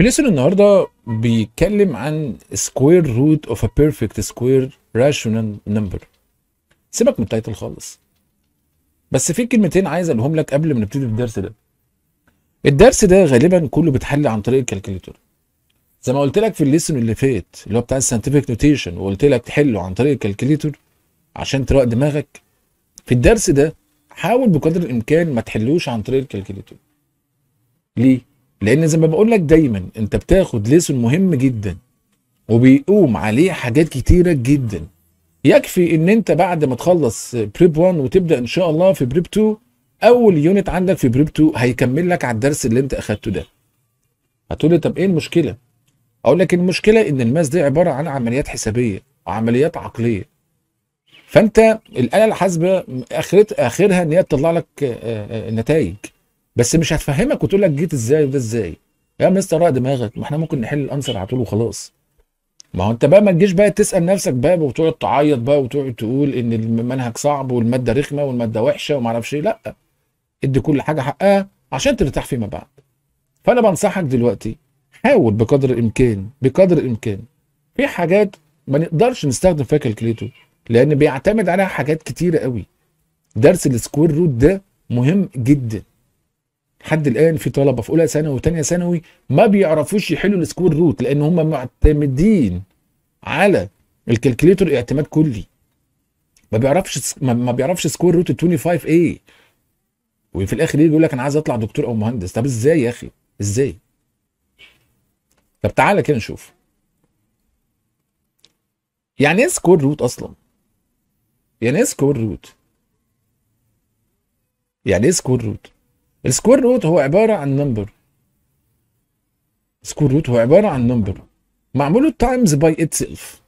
بليسون النهارده بيتكلم عن سكوير روت اوف ا بيرفكت سكوير راشونال نمبر سيبك من التايتل خالص بس في كلمتين عايز اقولهم لك قبل ما نبتدي الدرس ده الدرس ده غالبا كله بيتحل عن طريق الكالكوليتور زي ما قلت لك في الليسون اللي فات اللي هو بتاع الساينتفك نوتيشن وقلت لك تحله عن طريق الكالكوليتور عشان تروق دماغك في الدرس ده حاول بقدر الامكان ما تحلوش عن طريق الكالكوليتور ليه لان زي ما بقول لك دايما انت بتاخد ليسون مهم جدا وبيقوم عليه حاجات كتيره جدا يكفي ان انت بعد ما تخلص بريب 1 وتبدا ان شاء الله في بريب 2 اول يونت عندك في بريب 2 هيكمل لك على الدرس اللي انت اخدته ده هتقول طب ايه المشكله اقول لك المشكله ان الماس دي عباره عن عمليات حسابيه وعمليات عقليه فانت الاله الحاسبه اخرت اخرها ان هي تطلع لك آه، آه، آه، نتائج بس مش هتفهمك وتقول لك جيت ازاي وده ازاي يا مستر رأى دماغك ما احنا ممكن نحل الانسر على طول وخلاص ما هو انت بقى ما تجيش بقى تسال نفسك بقى وتقعد تعيط بقى وتقعد تقول ان المنهج صعب والماده رخمه والماده وحشه وما اعرفش ايه لا ادي كل حاجه حقها عشان ترتاح فيما بعد فانا بنصحك دلوقتي حاول بقدر الامكان بقدر الامكان في حاجات ما نقدرش نستخدم فيها كالكليتو لان بيعتمد عليها حاجات كتيره قوي درس السكوير روت ده مهم جدا لحد الان في طلبه في اولى ثانوي وثانيه ثانوي ما بيعرفوش يحلوا السكوير روت لان هم معتمدين على الكالكوليتر اعتماد كلي ما بيعرفش ما بيعرفش سكوير روت 25 ايه وفي الاخر يجي يقول لك انا عايز اطلع دكتور او مهندس طب ازاي يا اخي ازاي طب تعالى كده نشوف يعني ايه سكوير روت اصلا يعني ايه سكوير روت يعني ايه سكوير روت السكوير روت هو عباره عن نمبر سكوير روت هو عباره عن نمبر معمول تايمز باي اتسيلف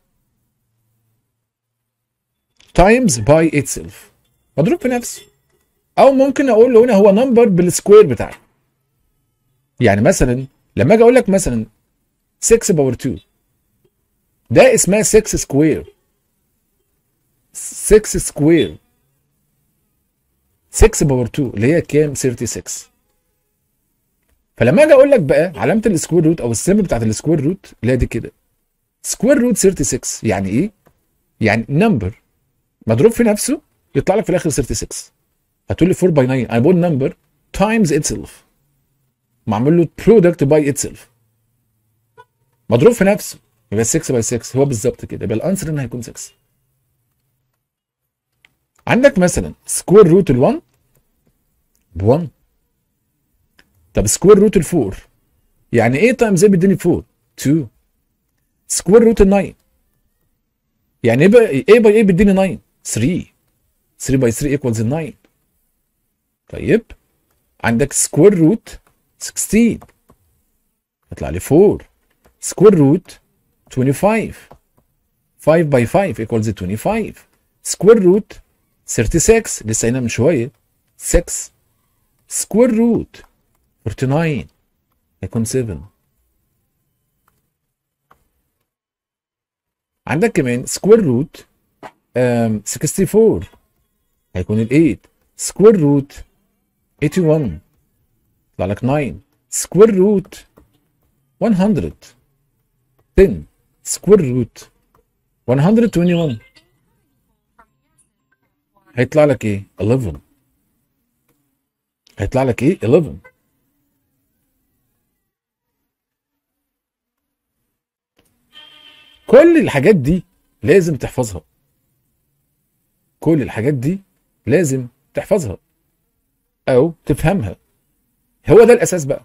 تايمز باي اتسيلف مضروب في نفسه او ممكن اقول له هنا هو نمبر بالسكوير بتاعه يعني مثلا لما اجي اقول لك مثلا 6 باور 2 ده اسمها 6 سكوير 6 سكوير 6 باور 2 اللي هي كام 36 فلما اجي اقول لك بقى علامه السكوير روت او السم بتاعت السكوير روت اللي هي دي كده سكوير روت 36 يعني ايه يعني نمبر مضروب في نفسه يطلع لك في الاخر 36 هتقول لي 4 باي 9 انا بقول نمبر تايمز اتسلف معمول له برودكت باي اتسلف مضروب في نفسه يبقى 6 باي 6 هو بالظبط كده يبقى الانسر هنا هيكون 6 عندك مثلا سكوير روت ال1 ب 1 طب سكوير روت ال4 يعني ايه تايمز ايه بيديني 4 2 سكوير روت ال9 يعني ايه ايه باي ايه بيديني 9 3 3 باي 3 ايكوالز 9 طيب عندك سكوير روت 16 يطلع لي 4 سكوير روت 25 5 باي 5 ايكوالز 25 سكوير روت 36 لسه هنا من شويه 6 سكوير روت 49 هيكون 7 عندك كمان سكوير روت 64 هيكون ال 8 سكوير روت 81 يطلع لك 9 سكوير روت 100 10 سكوير روت 121 هيطلع لك ايه 11 هيطلع لك ايه 11 كل الحاجات دي لازم تحفظها كل الحاجات دي لازم تحفظها او تفهمها هو ده الاساس بقى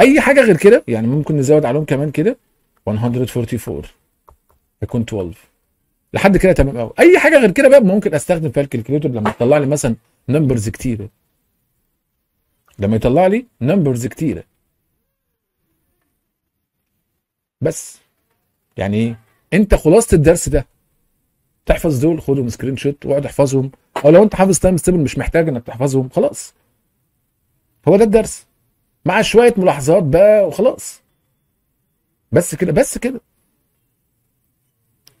اي حاجه غير كده يعني ممكن نزود عليهم كمان كده 144 هيكون 12 لحد كده تمام قوي اي حاجه غير كده بقى ممكن استخدم فيها الكالكوليتر لما يطلع لي مثلا نمبرز كتيره لما يطلع لي نمبرز كتيره بس يعني ايه انت خلاصه الدرس ده تحفظ دول خدهم سكرين شوت واقعد احفظهم او لو انت حافظ تايم ستيبل مش محتاج انك تحفظهم خلاص هو ده الدرس مع شويه ملاحظات بقى وخلاص بس كده بس كده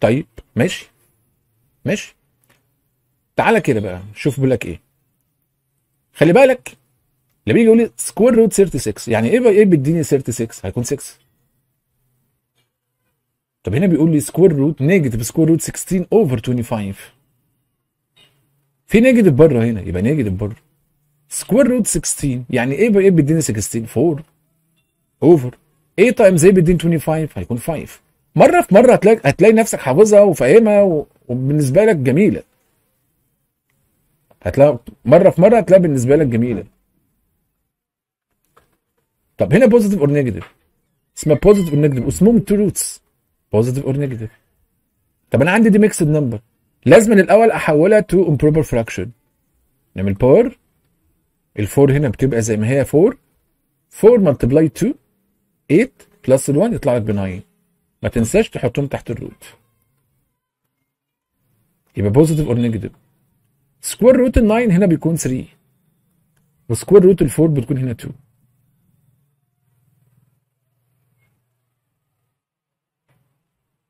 طيب ماشي ماشي تعالى كده بقى شوف بيقول لك ايه خلي بالك اللي بيجي يقول لي سكوير روت 36 يعني ايه ايه بيديني 36 هيكون 6 طب هنا بيقول لي سكوير روت نيجاتيف سكوير روت 16 اوفر 25 في نيجاتيف بره هنا يبقى نيجاتيف بره سكوير روت 16 يعني ايه ايه بيديني 16 4 اوفر ايه تايمز ايه بيديني 25 هيكون 5 مره في مره هتلاقي هتلاقي نفسك حافظها وفاهمها وبالنسبه لك جميله هتلاقي مره في مره هتلاقي بالنسبه لك جميله طب هنا بوزيتيف اور نيجاتيف اسمها بوزيتيف اور نيجاتيف اسمهم تو روتس بوزيتيف اور نيجاتيف طب انا عندي دي ميكسد نمبر لازم الاول احولها تو امبروبر فراكشن نعمل باور ال4 هنا بتبقى زي ما هي 4 4 ملتبلاي 2 8 بلس ال1 يطلع لك ب 9 ما تنساش تحطهم تحت الروت يبقى بوزيتيف اور نيجاتيف سكوير روت ال 9 هنا بيكون 3 وسكوير روت ال 4 بتكون هنا 2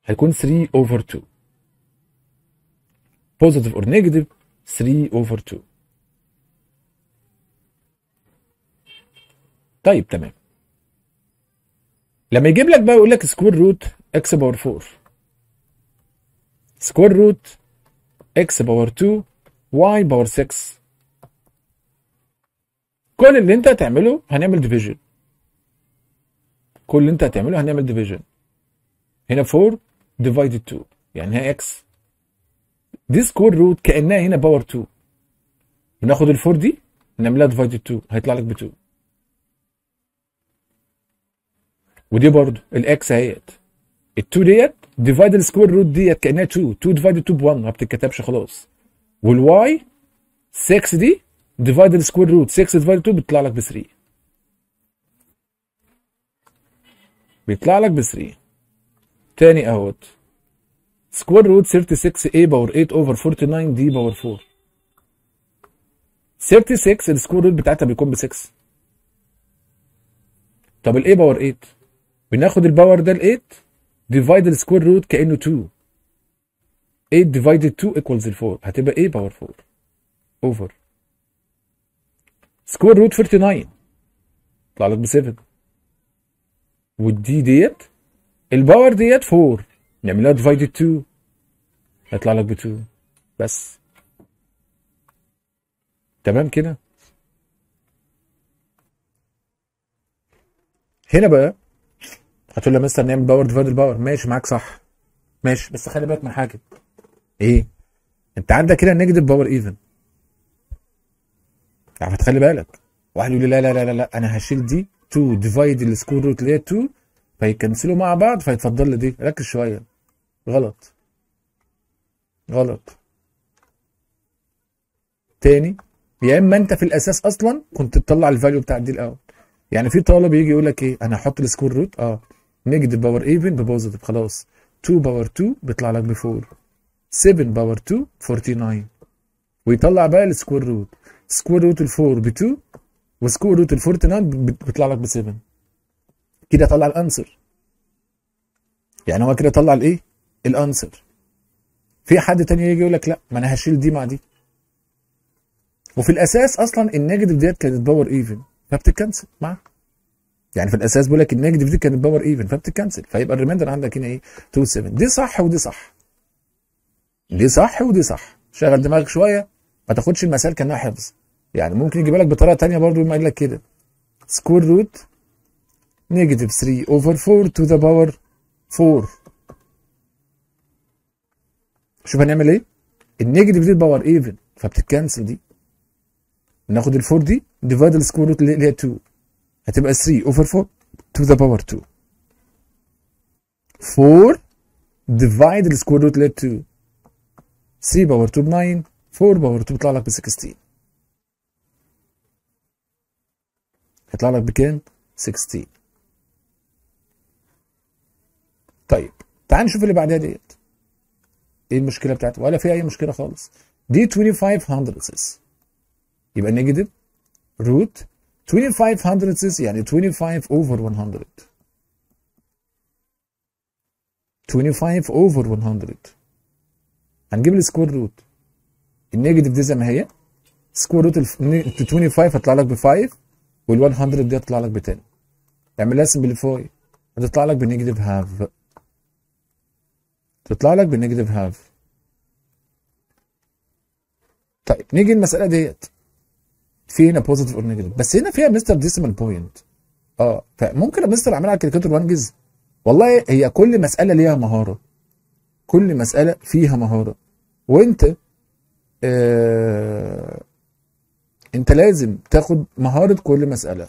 هيكون 3 اوفر 2 بوزيتيف اور نيجاتيف 3 اوفر 2 طيب تمام لما يجيب لك بقى يقول لك سكوير روت اكس باور 4 سكوير روت اكس باور 2 واي باور 6 كل اللي انت هتعمله هنعمل ديفيجن كل اللي انت هتعمله هنعمل ديفيجن هنا 4 ديفايدد 2 يعني هي اكس دي سكوير روت كانها هنا باور 2 بناخد ال 4 دي نعملها ديفايدد 2 هيطلع لك ب 2 ودي برضو الاكس اهيت ال2 ديت ديفايد السكوير روت ديت كانها 2 2 ديفايد 2 ب 1 ما بتتكتبش خلاص والواي 6 دي ديفايد السكوير روت 6 ديفايد 2 بيطلع لك ب 3 بيطلع لك ب 3 تاني اهوت سكوير روت 36 a باور 8 اوفر 49 دي باور 4 36 السكوير روت بتاعتها بيكون ب 6 طب الاي باور 8 بناخد الباور ده ال 8 ديفايد السكوير روت كانه 2 8 ديفايد 2 ايكوالز 4 هتبقى ايه باور 4 اوفر سكوير روت 49 طلع لك ب 7 والدي ديت الباور ديت 4 نعمل لها 2 هيطلع لك ب 2 بس تمام كده هنا بقى هتقول لي يا مستر نعمل باور ديفايد الباور ماشي معاك صح ماشي بس خلي بالك من حاجه ايه انت عندك كده نيجاتيف باور ايفن يعني هتخلي بالك واحد يقول لي لا لا لا لا, لا. انا هشيل دي 2 ديفايد السكور روت اللي هي 2 فيكنسلوا مع بعض فيتفضل لي دي ركز شويه غلط غلط تاني يا اما انت في الاساس اصلا كنت تطلع الفاليو بتاع دي الاول يعني في طالب يجي يقول لك ايه انا هحط السكور روت اه نيجاتيف باور ايفن ببوزيتيف خلاص 2 باور 2 بيطلع لك ب 4 7 باور 2 49 ويطلع بقى السكوير روت سكوير روت ال 4 ب 2 وسكوير روت ال 49 بيطلع لك ب 7 كده طلع الانسر يعني هو كده طلع الايه الانسر في حد تاني يجي يقول لك لا ما انا هشيل دي مع دي وفي الاساس اصلا النيجاتيف ديت كانت باور ايفن فبتتكنسل معاك يعني في الاساس بيقول لك النيجاتيف دي كانت باور ايفن فبتكنسل فيبقى الريميندر عندك هنا ايه 2 7 دي صح ودي صح دي صح ودي صح شغل دماغك شويه ما تاخدش المسائل كانها حفظ يعني ممكن يجيبها لك بطريقه ثانيه برضه يقول لك كده سكوير روت نيجاتيف 3 اوفر 4 تو ذا باور 4 شوف هنعمل ايه النيجاتيف دي باور ايفن فبتتكنسل دي ناخد ال 4 دي ديفايد السكوير روت اللي هي 2 هتبقى 3 over 4 to the power 2 4 ديفايد square روت let 2 3 باور 2 ب 9 4 باور 2 بيطلع لك ب 16 هيطلع لك بكام 16 طيب تعال نشوف اللي بعدها ديت ايه المشكله بتاعته ولا في اي مشكله خالص دي 2500 يبقى نيجاتيف روت 25 هندردز يعني 25 over 100 25 over 100 هنجيب السكوير روت النيجاتيف دي زي ما هي سكوير روت الف... 25 هتطلع لك ب 5 وال 100 دي هتطلع لك ب 10 اعملها سمبليفاي هتطلع لك بنيجاتيف هاف تطلع لك بنيجاتيف هاف طيب نيجي المساله ديت في هنا بوزيتيف اور نيجاتيف بس هنا فيها مستر ديسيمال بوينت اه فممكن مستر اعملها على الكالكوليتر وانجز والله هي كل مساله ليها مهاره كل مساله فيها مهاره وانت آه انت لازم تاخد مهاره كل مساله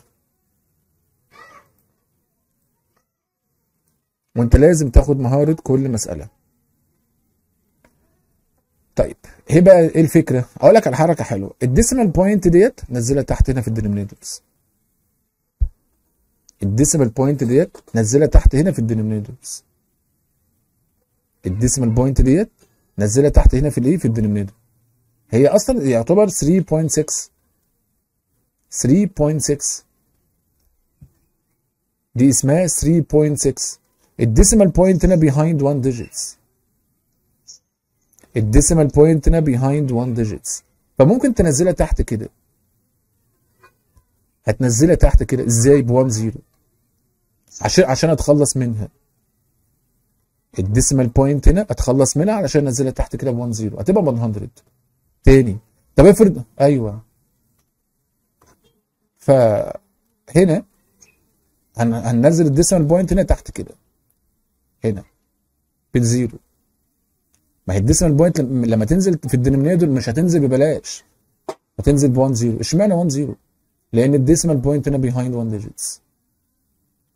وانت لازم تاخد مهاره كل مساله طيب ايه بقى ايه الفكره؟ اقول لك على حركه حلوه الديسيمال بوينت ديت نزلها تحت هنا في الدينومينيتورز الديسيمال بوينت ديت نزلها تحت هنا في الدينومينيتورز الديسيمال بوينت ديت نزلها تحت هنا في الايه في الدينومينيتور هي اصلا يعتبر 3.6 3.6 دي اسمها 3.6 الديسيمال بوينت هنا بيهايند 1 ديجيتس الديسيمال بوينت هنا بيهايند 1 ديجيتس فممكن تنزلها تحت كده هتنزلها تحت كده ازاي ب 1 0 عشان عشان اتخلص منها الديسيمال بوينت هنا اتخلص منها علشان انزلها تحت كده ب 1 0 هتبقى 100 تاني طب افرض ايوه فهنا هننزل الديسيمال بوينت هنا تحت كده هنا بالزيرو ما هي الديسيمال بوينت لما تنزل في الدينومينيتور مش هتنزل ببلاش هتنزل ب 1 0 اشمعنى 1 0 لان الديسيمال بوينت هنا بيهايند 1 ديجيتس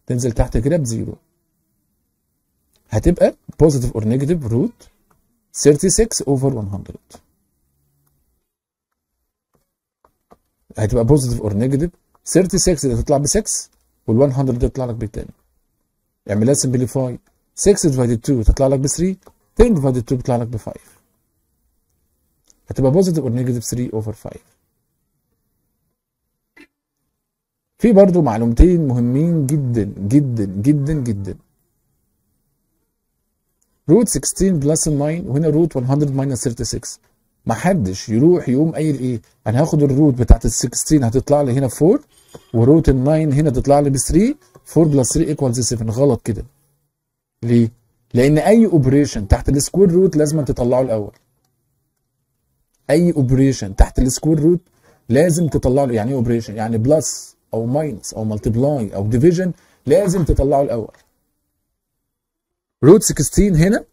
تنزل تحت كده 0 هتبقى بوزيتيف اور نيجاتيف روت 36 اوفر 100 هتبقى بوزيتيف اور نيجاتيف 36 دي هتطلع ب 6 وال 100 دي هتطلع لك بالتاني اعملها سمبليفاي 6 ديفايد 2 هتطلع لك ب 3 10 فاليو 2 بيطلع لك ب 5 هتبقى بوزيتيف اور نيجاتيف 3 اوفر 5 في برضو معلومتين مهمين جدا جدا جدا جدا روت 16 بلس 9 وهنا روت 100 ماينس 36 ما حدش يروح يقوم قايل ايه انا هاخد الروت بتاعت ال 16 هتطلع لي هنا 4 وروت ال 9 هنا تطلع لي ب 3 4 بلس 3 ايكوالز 7 غلط كده ليه لان اي اوبريشن تحت السكوير روت لازم تطلعه الاول اي اوبريشن تحت السكوير روت لازم تطلعه يعني ايه اوبريشن يعني بلس او ماينس او ملتبلاي او ديفيجن لازم تطلعه الاول روت 16 هنا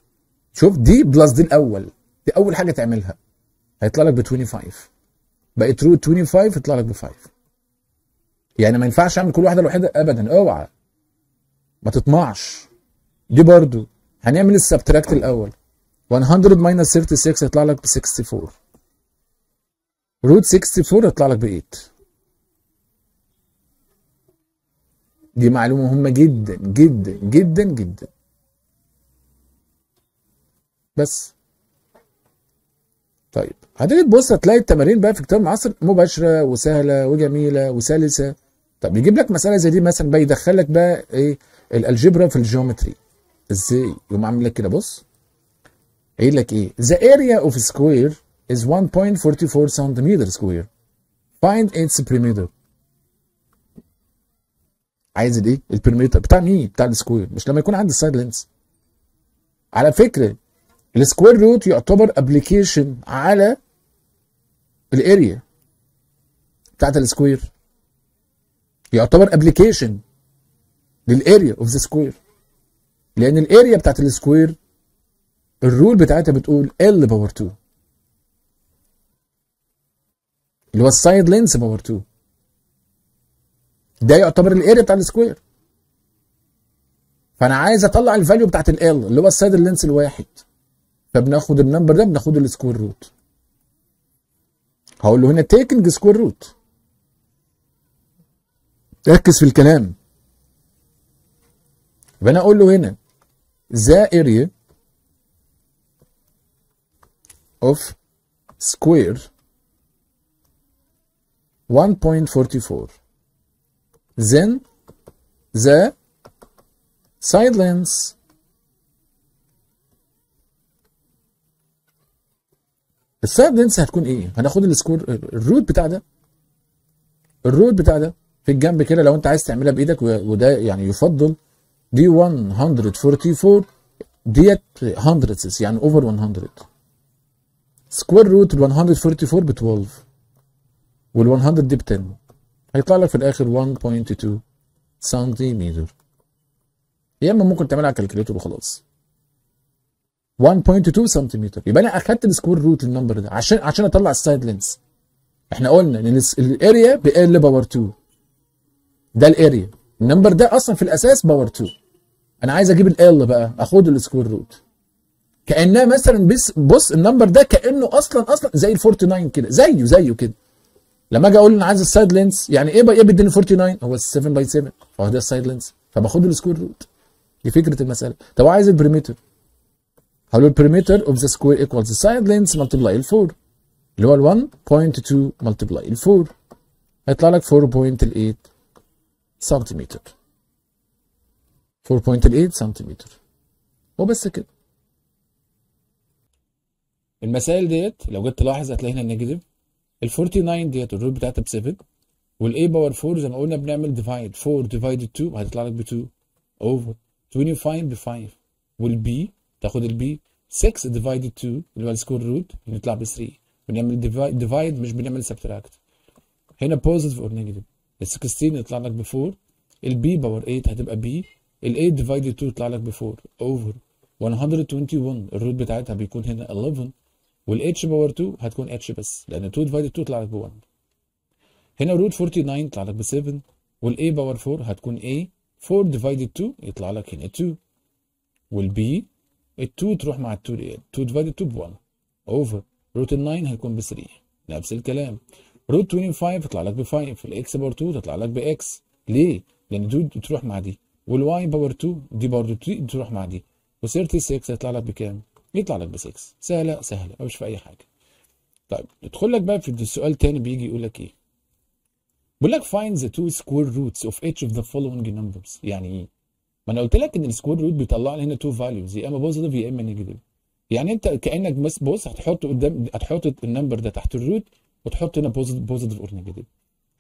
شوف دي بلس دي الاول دي اول حاجه تعملها هيطلع لك ب 25 بقت روت 25 يطلع لك ب 5 يعني ما ينفعش اعمل كل واحده لوحدها ابدا اوعى ما تطمعش دي برضو هنعمل السبتراكت الاول 100 ماينس 36 هيطلع لك ب 64 روت 64 هيطلع لك ب 8 دي معلومه مهمه جدا جدا جدا جدا بس طيب هتيجي تبص هتلاقي التمارين بقى في كتاب معاصر مباشره وسهله وجميله وسلسه طب يجيب لك مساله زي دي مثلا بقى يدخل لك بقى ايه الالجبرا في الجيومتري ازاي يقوم عامل لك كده بص قايل لك ايه the area of square is 1.44 سنتيمتر square find its perimeter عايز الايه البريميتر بتاع مين بتاع السكوير مش لما يكون عندي السايد لينس على فكره السكوير روت يعتبر ابلكيشن على الاريا بتاعت السكوير يعتبر ابلكيشن للاريا اوف ذا سكوير لان الاريا بتاعت السكوير الرول بتاعتها بتقول ال باور 2 اللي هو السايد لينس باور 2 ده يعتبر الاريا بتاع السكوير فانا عايز اطلع الفاليو بتاعت ال اللي هو السايد لينس الواحد فبناخد النمبر ده بناخد السكوير روت هقول له هنا تيكنج سكوير روت ركز في الكلام فانا اقول له هنا the area of square 1.44 then the side lengths السايد لينس هتكون ايه؟ هناخد السكور الروت بتاع ده الروت بتاع ده في الجنب كده لو انت عايز تعملها بايدك وده يعني يفضل دي 144 ديت 100 يعني اوفر 100 سكوير روت ال 144 ب 12 وال 100 دي ب 10 هيطلع لك في الاخر 1.2 سنتيمتر يا اما ممكن تعملها على الكالكوليتور وخلاص 1.2 سنتيمتر يبقى انا اخدت السكوير روت للنمبر ده عشان عشان اطلع السايد لينس احنا قلنا ان الاريا بقل باور 2 ده الاريا النمبر ده اصلا في الاساس باور 2 انا عايز اجيب ال بقى اخد السكوير روت كانها مثلا بس بص النمبر ده كانه اصلا اصلا زي ال 49 كده زيه زيه كده لما اجي اقول انا عايز السايد لينس يعني ايه بقى ايه بيديني 49 هو 7 باي 7 فهو ده السايد لينس فباخد السكوير روت دي فكره المساله طب عايز البريميتر هقول البريميتر اوف ذا سكوير ايكوالز السايد لينس ملتبلاي ال 4 اللي هو ال 1.2 ملتبلاي ال 4 هيطلع لك 4.8 سنتيمتر 4.8 سنتيمتر وبس كده المسائل ديت لو جيت تلاحظ هتلاقي هنا نيجاتيف ال 49 ديت الروت بتاعتها ب 7 والاي باور 4 زي ما قلنا بنعمل ديفايد 4 ديفايد 2 هتطلع لك ب 2 اوفر 25 ب 5 والبي تاخد البي 6 ديفايد 2 اللي هو السكور روت نطلع ب 3 بنعمل ديفايد مش بنعمل سبتراكت هنا بوزيتيف اور نيجاتيف ال 16 يطلع لك ب 4 البي باور 8 هتبقى بي ال 8 ديفايد 2 يطلع لك ب 4 اوفر 121 الروت بتاعتها بيكون هنا 11 وال h باور 2 هتكون اتش بس لان 2 ديفايد 2 يطلع لك ب 1 هنا روت 49 يطلع لك ب 7 والاي باور 4 هتكون a 4 ديفايد 2 يطلع لك هنا 2 والبي ال 2 تروح مع ال 2 ديت 2 ديفايد 2 ب 1 اوفر روت ال 9 هيكون ب 3 نفس الكلام روت 25 يطلع لك ب 5 x باور 2 تطلع لك x ليه؟ لان دي بتروح مع دي والواي باور 2 دي برضو 3 تروح مع دي و36 هيطلع لك بكام؟ يطلع لك ب 6 سهله سهله مش في اي حاجه طيب ندخل لك بقى في السؤال تاني بيجي يقول لك ايه بيقول لك find the two square roots of each of the following numbers يعني ايه ما انا قلت لك ان السكوير روت بيطلع لي هنا تو فاليوز يا اما بوزيتيف يا اما نيجاتيف يعني انت كانك بس بص هتحط قدام هتحط النمبر ده تحت الروت وتحط هنا بوزيتيف بوزيتيف اور نيجاتيف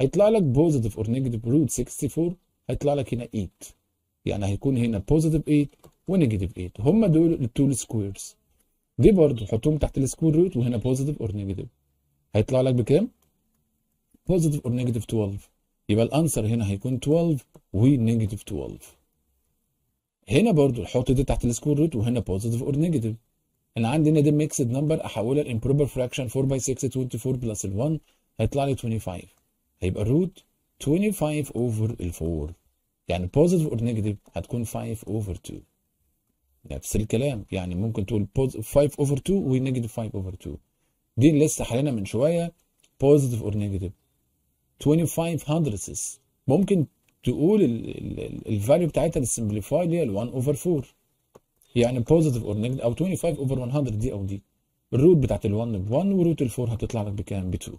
هيطلع لك بوزيتيف اور نيجاتيف روت 64 هيطلع لك هنا 8 يعني هيكون هنا بوزيتيف 8 ونيجاتيف 8 هم دول التو سكويرز دي برضو حطهم تحت السكوير روت وهنا بوزيتيف اور نيجاتيف هيطلع لك بكام بوزيتيف اور نيجاتيف 12 يبقى الانسر هنا هيكون 12 ونيجاتيف 12 هنا برضو حط دي تحت السكوير روت وهنا بوزيتيف اور نيجاتيف انا عندي هنا دي ميكسد نمبر احولها لامبروبر فراكشن 4 باي 6 24 بلس 1 هيطلع لي 25 هيبقى الروت 25 اوفر ال 4 يعني positive or negative هتكون 5 over 2 نفس الكلام يعني ممكن تقول 5 over 2 و negative 5 over 2 دي لسه حلينا من شويه positive or negative 25 hundredths ممكن تقول الفاليو بتاعتها للسمبليفاي اللي هي 1 over 4 يعني positive or negative او 25 over 100 دي او دي الروت بتاعت ال1 ب1 وروت ال4 هتطلع لك بكام ب2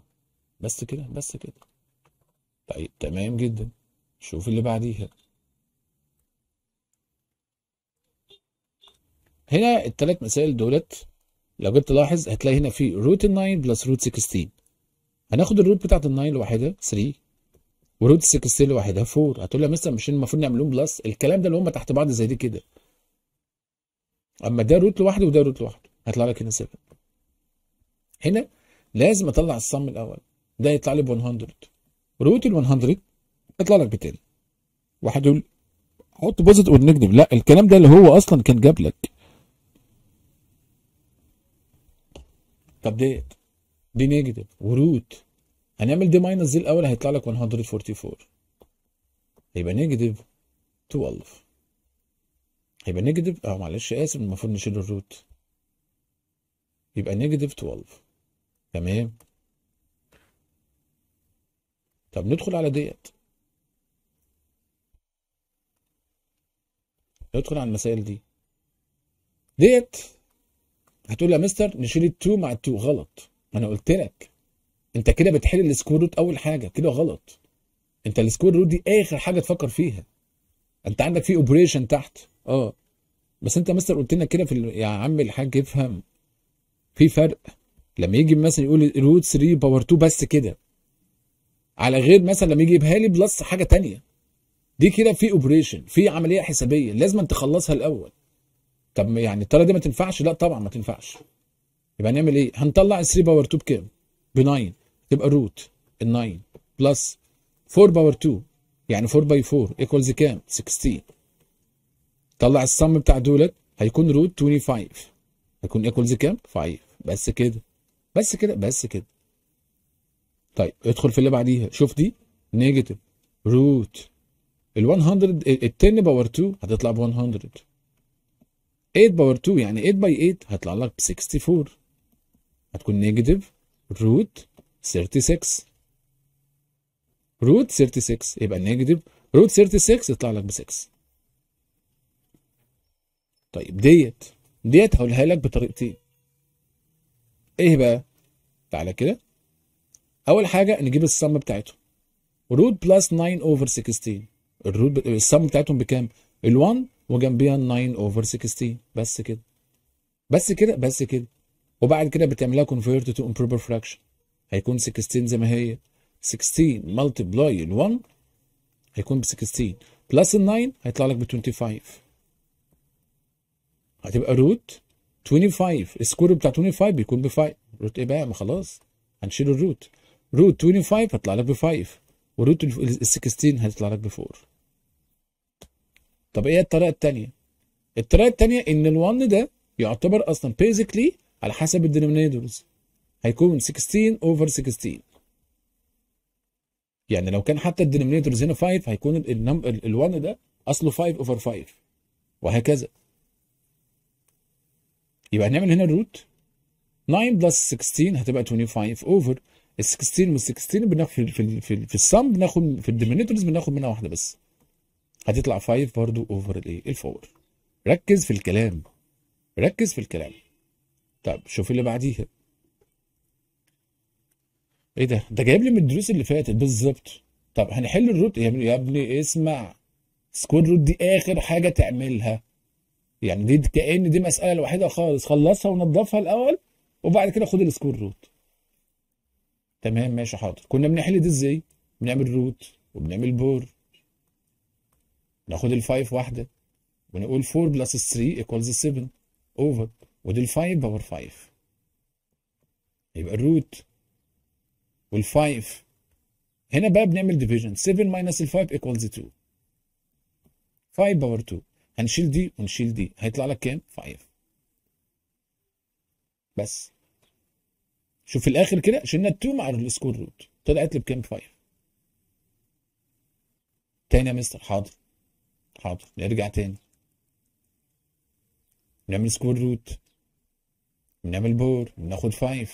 بس كده بس كده طيب تمام جدا شوف اللي بعديها هنا الثلاث مسائل دولت لو جيت تلاحظ هتلاقي هنا في روت ال 9 بلس روت 16 هناخد الروت بتاعت ال 9 لوحدها 3 وروت 16 لوحدها 4 هتقول لي يا مستر مش المفروض نعمل لهم بلس الكلام ده اللي هم تحت بعض زي دي كده اما ده روت لوحده وده روت لوحده هيطلع لك هنا 7 هنا لازم اطلع الصم الاول ده يطلع لي ب 100 روت ال 100 اطلع لك بتاني واحد يقول حط بوزيت ونجنب لا الكلام ده اللي هو اصلا كان جاب لك طب ديت دي نيجاتيف وروت هنعمل دي ماينس دي الاول هيطلع لك 144 يبقى نيجاتيف 12 هيبقى نيجاتيف اه معلش اسف المفروض نشيل الروت يبقى نيجاتيف 12 تمام طب ندخل على ديت ادخل على المسائل دي ديت هتقول لي يا مستر نشيل التو مع التو غلط ما انا قلت لك انت كده بتحل السكوير روت اول حاجه كده غلط انت السكوير روت دي اخر حاجه تفكر فيها انت عندك في اوبريشن تحت اه بس انت مستر قلت لنا كده في ال... يا عم الحاج افهم في فرق لما يجي مثلا يقول روت 3 باور 2 بس كده على غير مثلا لما يجي يجيبها لي بلس حاجه ثانيه دي كده في اوبريشن في عمليه حسابيه لازم تخلصها الاول طب يعني الطريقه دي ما تنفعش لا طبعا ما تنفعش يبقى نعمل ايه هنطلع 3 باور 2 بكام ب 9 تبقى روت ال 9 بلس 4 باور 2 يعني 4 باي 4 ايكوالز كام 16 طلع السم بتاع دولت هيكون روت 25 هيكون ايكوالز كام 5 بس كده بس كده بس كده طيب ادخل في اللي بعديها شوف دي نيجاتيف روت ال 100 ال 10 باور 2 هتطلع ب 100 8 باور 2 يعني 8 باي 8 هيطلع لك ب 64 هتكون نيجاتيف روت 36 روت 36 يبقى نيجاتيف روت 36 يطلع لك ب 6 طيب ديت ديت هقولها لك بطريقتين ايه بقى تعالى كده اول حاجه نجيب السم بتاعتهم روت بلس 9 اوفر 16 الروت السم بتاعتهم بكام؟ ال1 وجنبيها 9 اوفر 16 بس كده بس كده بس كده وبعد كده بتعملها كونفيرت تو امبروبر فراكشن هيكون 16 زي ما هي 16 ملتبلاي ال1 هيكون ب 16 بلس ال 9 هيطلع لك ب 25 هتبقى روت 25 السكور بتاع 25 بيكون ب 5 روت ايه بقى ما خلاص هنشيل الروت روت 25 هتطلع لك ب 5 وروت ال 16 هيطلع لك ب 4 طب ايه الطريقه الثانيه الطريقه الثانيه ان ال1 ده يعتبر اصلا بيزيكلي على حسب الدينومينيتورز هيكون 16 اوفر 16 يعني لو كان حتى الدينومينيتورز هنا 5 هيكون ال1 ده اصله 5 اوفر 5 وهكذا يبقى هنعمل هنا الروت 9 بلس 16 هتبقى 25 اوفر ال 16 وال 16 بناخد في في في, في السم بناخد في الدمينيتورز بناخد منها واحده بس هتطلع 5 برضو اوفر الايه الفور ركز في الكلام ركز في الكلام طب شوف اللي بعديها ايه ده ده جايب لي من الدروس اللي فاتت بالظبط طب هنحل الروت إيه يا ابني اسمع سكوير روت دي اخر حاجه تعملها يعني دي كأن دي مسألة واحدة خالص خلصها ونظفها الأول وبعد كده خد السكوير روت تمام ماشي حاضر كنا بنحل ده ازاي بنعمل روت وبنعمل بور ناخد ال5 واحده ونقول 4 بلس 3 ايكوالز 7 اوفر ودي ال5 باور 5 يبقى الروت وال5 هنا بقى بنعمل ديفيجن 7 ماينس ال5 ايكوالز 2 5 باور 2 هنشيل دي ونشيل دي هيطلع لك كام 5 بس شوف في الاخر كده شلنا التو مع السكور روت طلعت لي بكام 5 تاني يا مستر حاضر حاضر نرجع تاني نعمل سكور روت نعمل بور بناخد 5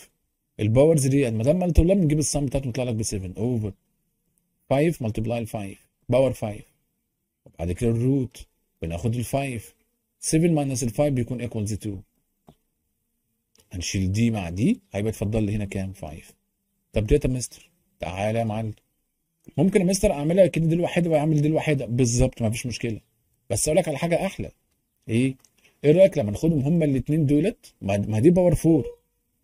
الباورز دي ما دام بلاي بنجيب السم بتاعته ونطلع لك ب 7 اوفر 5 ملتبلاي ال 5 باور 5 وبعد كده الروت بناخد ال 5 7 ماينس ال 5 بيكون ايكوالز 2 هنشيل دي مع دي هيبقى اتفضل لي هنا كام 5 طب يا مستر تعالى يا معلم ممكن يا مستر اعملها اكيد دي الواحده واعمل دي الواحده بالظبط مفيش مشكله بس اقول لك على حاجه احلى ايه ايه رايك لما ناخدهم هما الاثنين دولت ما دي باور 4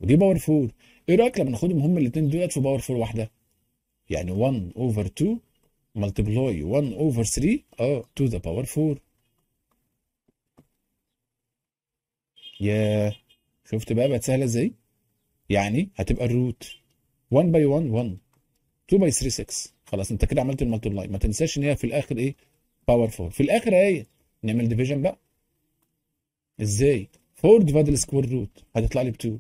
ودي باور 4 ايه رايك لما ناخدهم هما الاثنين دولت في باور 4 واحده يعني 1 اوفر 2 ملتبلاي 1 اوفر 3 اه تو ذا باور 4 ياه شفت بقى بقت سهله ازاي يعني هتبقى الروت 1 باي 1 1 2 باي 3 6 خلاص انت كده عملت المالتبلاي ما تنساش ان هي في الاخر ايه باور 4 في الاخر ايه نعمل ديفيجن بقى ازاي 4 ديفايد السكوير روت هتطلع لي ب 2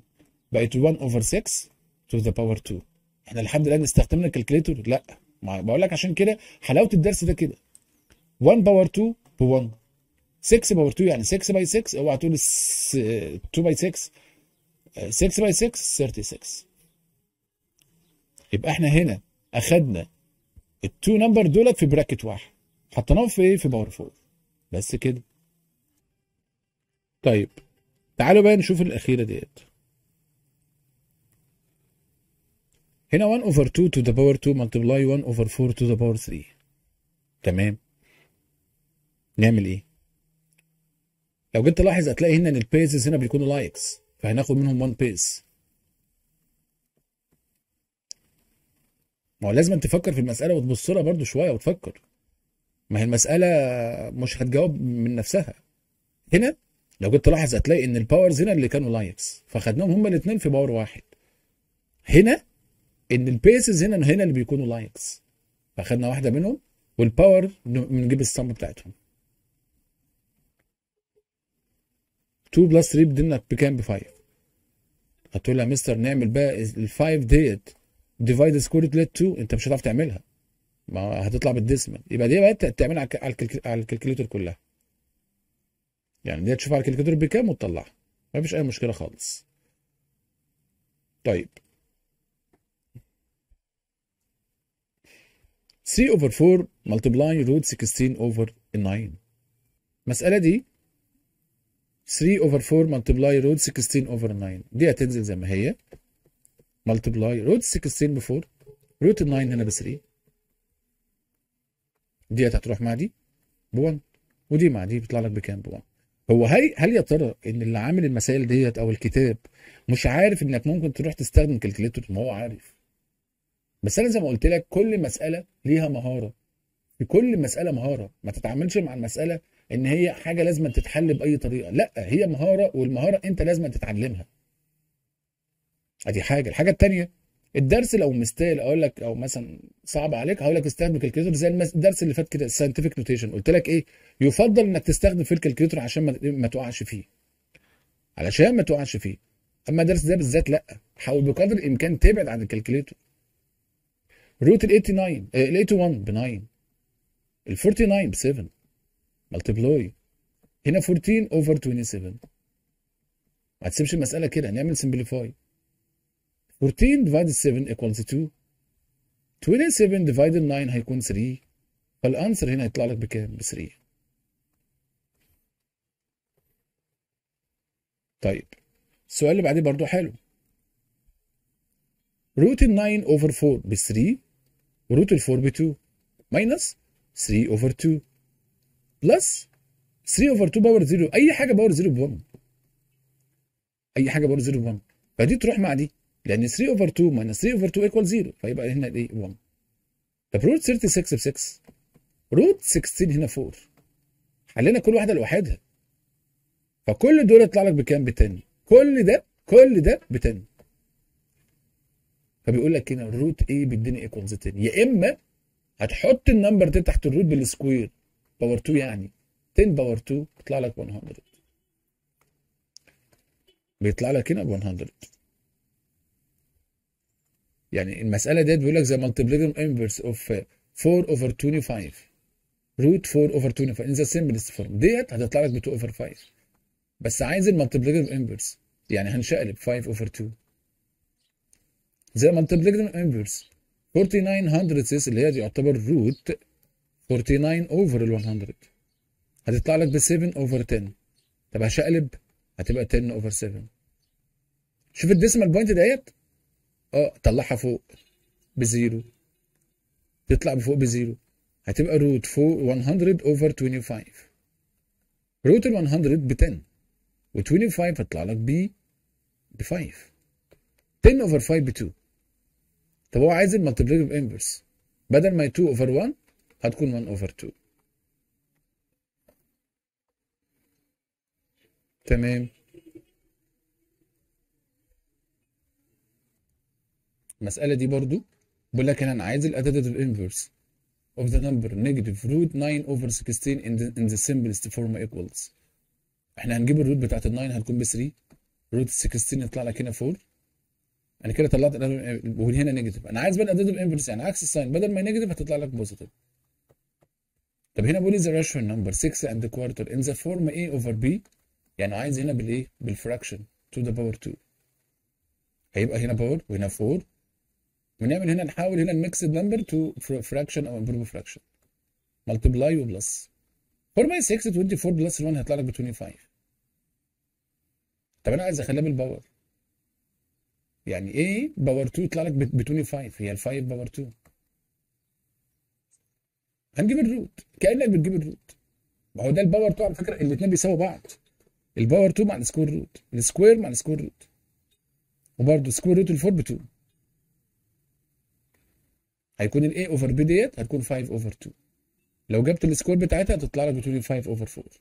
بقت 1 اوفر 6 تو ذا باور 2 احنا لحد الان استخدمنا الكالكليتور لا بقول لك عشان كده حلاوه الدرس ده كده 1 باور 2 ب 1 6 باور 2 يعني 6 باي 6 اوعى تقول 2 باي 6 6 باي 6 36 يبقى احنا هنا اخدنا التو نمبر دولت في براكت واحد حطيناهم في ايه في باور 4 بس كده طيب تعالوا بقى نشوف الاخيره ديت هنا 1 over 2 to the power 2 multiply 1 over 4 to the power 3 تمام نعمل ايه لو جيت تلاحظ هتلاقي هنا ان البيزز هنا بيكونوا لايكس فهناخد منهم 1 بيز ما هو لازم تفكر في المساله وتبص لها برده شويه وتفكر ما هي المساله مش هتجاوب من نفسها هنا لو جيت تلاحظ هتلاقي ان الباورز هنا اللي كانوا لايكس فخدناهم هما الاثنين في باور واحد هنا ان البيسز هنا هنا اللي بيكونوا لايكس فاخدنا واحده منهم والباور بنجيب السم بتاعتهم 2 بلس 3 بدلنا بكام ب 5 هتقول لي يا مستر نعمل بقى ال 5 ديت ديفايد سكوير ريت 2 انت مش هتعرف تعملها ما هتطلع بالديسمال يبقى دي بقى تعملها على الكالكوليتور كلها يعني دي تشوفها على الكالكوليتور بكام وتطلعها فيش اي مشكله خالص طيب سي اوفر 4 ملتبلاي روت 16 اوفر 9 المساله دي 3 over 4 multiply root 16 over 9 دي هتنزل زي ما هي multiply root 16 ب 4 root 9 هنا ب 3 دي هتروح مع دي ب 1 ودي مع دي بيطلع لك بكام ب 1 هو هي هل يا ترى ان اللي عامل المسائل ديت او الكتاب مش عارف انك ممكن تروح تستخدم كالكليتور ما هو عارف بس انا زي ما قلت لك كل مساله ليها مهاره في كل مساله مهاره ما تتعاملش مع المساله ان هي حاجه لازم تتحل باي طريقه لا هي مهاره والمهاره انت لازم تتعلمها ادي حاجه الحاجه الثانيه الدرس لو مستاهل اقول لك او مثلا صعب عليك هقول لك استخدم كالكليتر زي الدرس اللي فات كده الساينتفك نوتيشن قلت لك ايه يفضل انك تستخدم في الكالكليتر عشان ما تقعش فيه علشان ما تقعش فيه اما درس ده بالذات لا حاول بقدر الامكان تبعد عن الكالكليتر روت ال 89 آه، ال 81 ب 9 ال 49 ب 7 ملتبلاي هنا 14 اوفر 27 ما تسيبش المساله كده نعمل سمبليفاي 14 divided 7 equals 2 27 divided 9 هيكون 3 فالانسر هنا هيطلع لك بكام؟ ب 3 طيب السؤال اللي بعديه برضه حلو روت ال 9 اوفر 4 ب 3 وروت ال 4 ب 2 ماينس 3 اوفر 2 بلس 3 اوفر 2 باور 0 اي حاجه باور 0 ب 1 اي حاجه باور 0 ب 1 فدي تروح مع دي لان 3 اوفر 2 ماينس 3 اوفر 2 ايكوال 0 فيبقى هنا الايه 1 طب روت 36 ب 6 روت 16 هنا 4 حلينا كل واحده لوحدها فكل دول يطلع لك بكام ب 10 كل ده كل ده ب 10 فبيقول لك هنا الروت ايه بيديني ايكوالز 10 يا اما هتحط النمبر ده تحت الروت بالسكوير باور 2 يعني 10 باور 2 بيطلع لك 100 بيطلع لك هنا ب 100 يعني المساله ديت بيقول لك ذا مالتيبليكم انفرس اوف 4 اوفر 25 روت 4 اوفر 25 ان ذا سيمبلست فورم ديت هتطلع لك ب 2 اوفر 5 بس عايز المالتيبليكم انفرس يعني هنشقلب 5 اوفر 2 ذا مالتيبليكم انفرس 4900 اللي هي دي يعتبر روت 49 اوفر ال 100 هتطلع لك ب 7 اوفر 10 طب هشقلب هتبقى 10 اوفر 7 شوف الديسمال بوينت ديت اه طلعها فوق بزيرو تطلع بفوق بزيرو هتبقى روت فوق 100 اوفر 25 روت ال 100 ب 10 و 25 هتطلع لك ب ب 5 10 اوفر 5 ب 2 طب هو عايز المالتيبليكيف انفرس بدل ما 2 اوفر 1 هتكون 1 اوفر 2 تمام المسألة دي برضو بقول لك أنا عايز additive inverse of the number negative root 9 over 16 in the, in the simplest form equals احنا هنجيب الروت بتاعت ال 9 هتكون ب 3 روت 16 يطلع لك هنا 4 انا كده طلعت وهنا نيجاتيف انا عايز بقى additive inverse يعني عكس الساين بدل ما نيجاتيف هتطلع لك بوزيتيف طب هنا لي ذا ratio نمبر 6 اند كوارتر ان ذا فورم A اوفر B يعني عايز هنا بالايه؟ بالفراكشن 2 ذا باور 2 هيبقى هنا باور وهنا 4 ونعمل هنا نحاول هنا الميكس نمبر تو فراكشن او امبروف فراكشن ملتبلاي وبلس 4 باي 6 24 بلس 1 هيطلع لك ب 25 طب انا عايز اخليها بالباور يعني ايه باور 2 يطلع لك ب 25 هي ال 5 باور 2 هنجيب الروت كانك بتجيب الروت ما هو ده الباور 2 على فكره الاثنين بيساووا بعض الباور 2 مع السكوير روت السكوير مع السكوير روت وبرده سكوير روت ال4 ب 2 هيكون الاي اوفر بي ديت هتكون 5 اوفر 2 لو جبت السكوير بتاعتها هتطلع لك 25 اوفر 4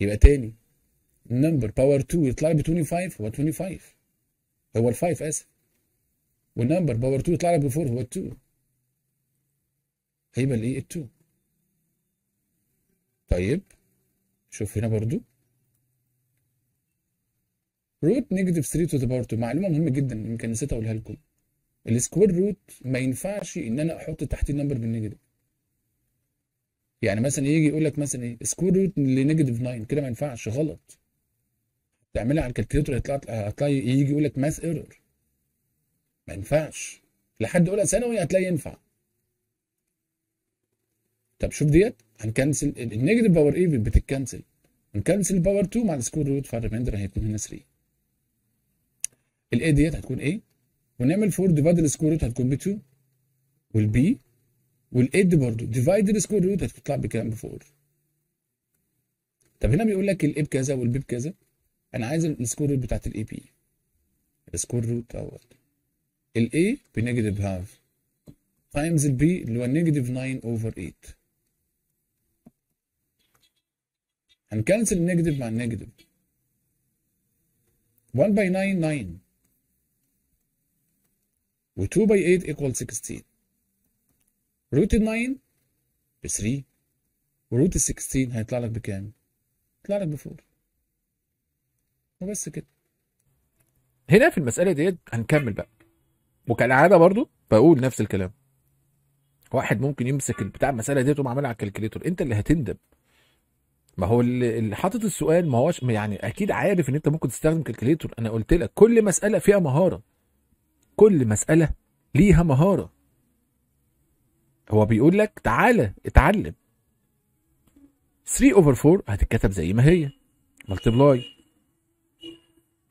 يبقى تاني نمبر باور 2 يطلع لك ب 25 هو 25 هو ال 5 اسف والنمبر باور 2 يطلع لك ب 4 هو ال 2 هيبقى الايه ال2 طيب شوف هنا برضو روت نيجاتيف 3 تو ذا باور 2 معلومه مهمه جدا يمكن نسيت اقولها لكم السكوير روت ما ينفعش ان انا احط تحتيه نمبر بالنيجاتيف يعني مثلا يجي يقول لك مثلا ايه سكوير روت لنيجاتيف 9 كده ما ينفعش غلط تعملها على الكالكليتور هيطلع هتلاقي يجي يقول لك ماث ايرور ما ينفعش لحد اولى ثانوي هتلاقي ينفع طب شوف ديت هنكنسل النيجاتيف باور ايفن بتتكنسل هنكنسل باور 2 مع السكوير روت فالريمainder هيكون هنا 3 الاي ديت هتكون ايه ونعمل 4 ديفايد السكوير روت هتكون ب 2 والبي والاي دي برضه ديفايد السكوير روت هتطلع بكام ب 4 طب هنا بيقول لك الاي بكذا والبي بكذا انا عايز السكوير روت بتاعت الاي بي السكوير روت دوت الاي بنيجاتيف هاف تايمز البي اللي هو نيجاتيف 9 اوفر 8 هنكنسل النيجاتيف مع النيجاتيف 1 باي 9 9 و 2 باي 8 ايكوال 16 روت 9 ب 3 وروت 16 هيطلع لك بكام؟ يطلع لك ب 4 وبس كده هنا في المسألة ديت هنكمل بقى وكالعادة برضو بقول نفس الكلام واحد ممكن يمسك بتاع المسألة ديت ويقوم عاملها على الكالكليتور انت اللي هتندم ما هو اللي حاطط السؤال ما هوش يعني اكيد عارف ان انت ممكن تستخدم كالكليتور انا قلت لك كل مساله فيها مهاره كل مساله ليها مهاره هو بيقول لك تعالى اتعلم 3 اوفر 4 هتتكتب زي ما هي ملتبلاي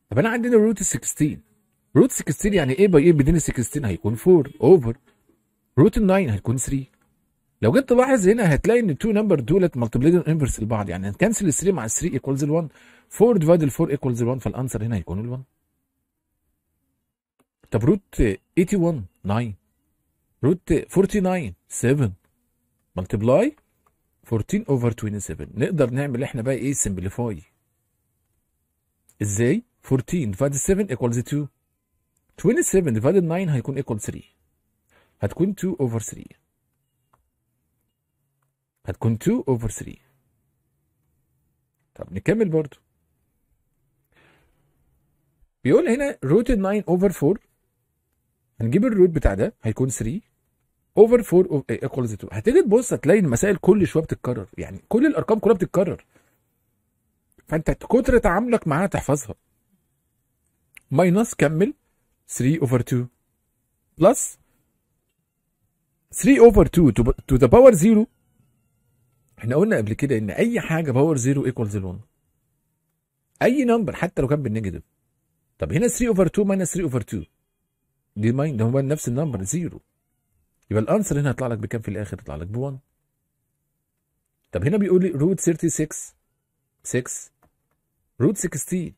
طب انا عندنا روت 16 روت 16 يعني ايه باي ايه بدين 16 هيكون 4 اوفر روت 9 هيكون 3 لو جيت تلاحظ هنا هتلاقي ان التو نمبر دولت مالتيبليكيشن انفرس لبعض يعني هنكنسل 3 مع 3 ايكوالز ال 1 4 ديفايد ال 4 ايكوالز ال 1 فالانسر هنا هيكون ال 1 طب روت 81 9 روت 49 7 ملتبلاي 14 اوفر 27 نقدر نعمل احنا بقى ايه سمبليفاي ازاي 14 ديفايد 7 ايكوالز 2 27 ديفايد 9 هيكون ايكوال 3 هتكون 2 اوفر 3 هتكون 2 over 3 طب نكمل برضو بيقول هنا روت 9 over 4 هنجيب الروت بتاع ده هيكون 3 over 4 ايكوالز 2 هتيجي تبص هتلاقي المسائل كل شويه بتتكرر يعني كل الارقام كلها بتتكرر فانت كتر تعاملك معاها تحفظها ماينس كمل 3 over 2 بلس 3 over 2 to the power 0 احنا قلنا قبل كده ان اي حاجه باور زيرو ايكوالز 1 اي نمبر حتى لو كان بالنيجاتيف طب هنا 3 اوفر 2 ماينس 3 اوفر 2 دي ماين ده هو نفس النمبر زيرو يبقى الانسر هنا هيطلع لك بكام في الاخر؟ يطلع لك ب 1 طب هنا بيقول لي روت 36 6 روت 16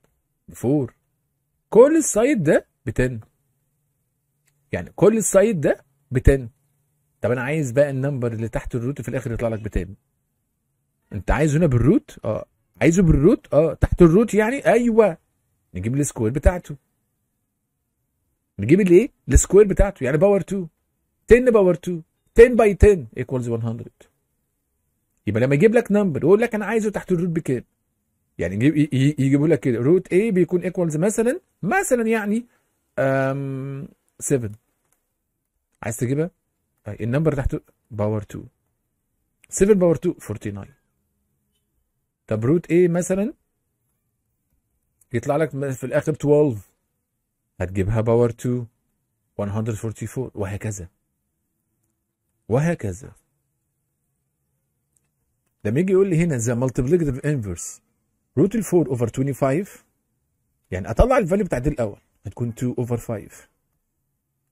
4 كل السايد ده ب 10 يعني كل السايد ده ب 10 طب انا عايز بقى النمبر اللي تحت الروت في الاخر يطلع لك ب 10 انت عايزه هنا بالروت اه عايزه بالروت اه تحت الروت يعني ايوه نجيب السكوير بتاعته نجيب الايه السكوير بتاعته يعني باور 2 10 باور 2 10 باي 10 ايكوالز 100 يبقى لما يجيب لك نمبر ويقول لك انا عايزه تحت الروت بكام يعني يجيب يجيبوا لك كده روت ايه بيكون ايكوالز مثلا مثلا يعني 7 عايز تجيبها طيب، النمبر تحته باور 2 7 باور 2 49 طب روت ايه مثلا يطلع لك في الاخر 12 هتجيبها باور 2 144 وهكذا وهكذا لما يجي يقول لي هنا ذا multiplicative inverse روت ال 4 اوفر 25 يعني اطلع الفاليو بتاعت الاول هتكون 2 اوفر 5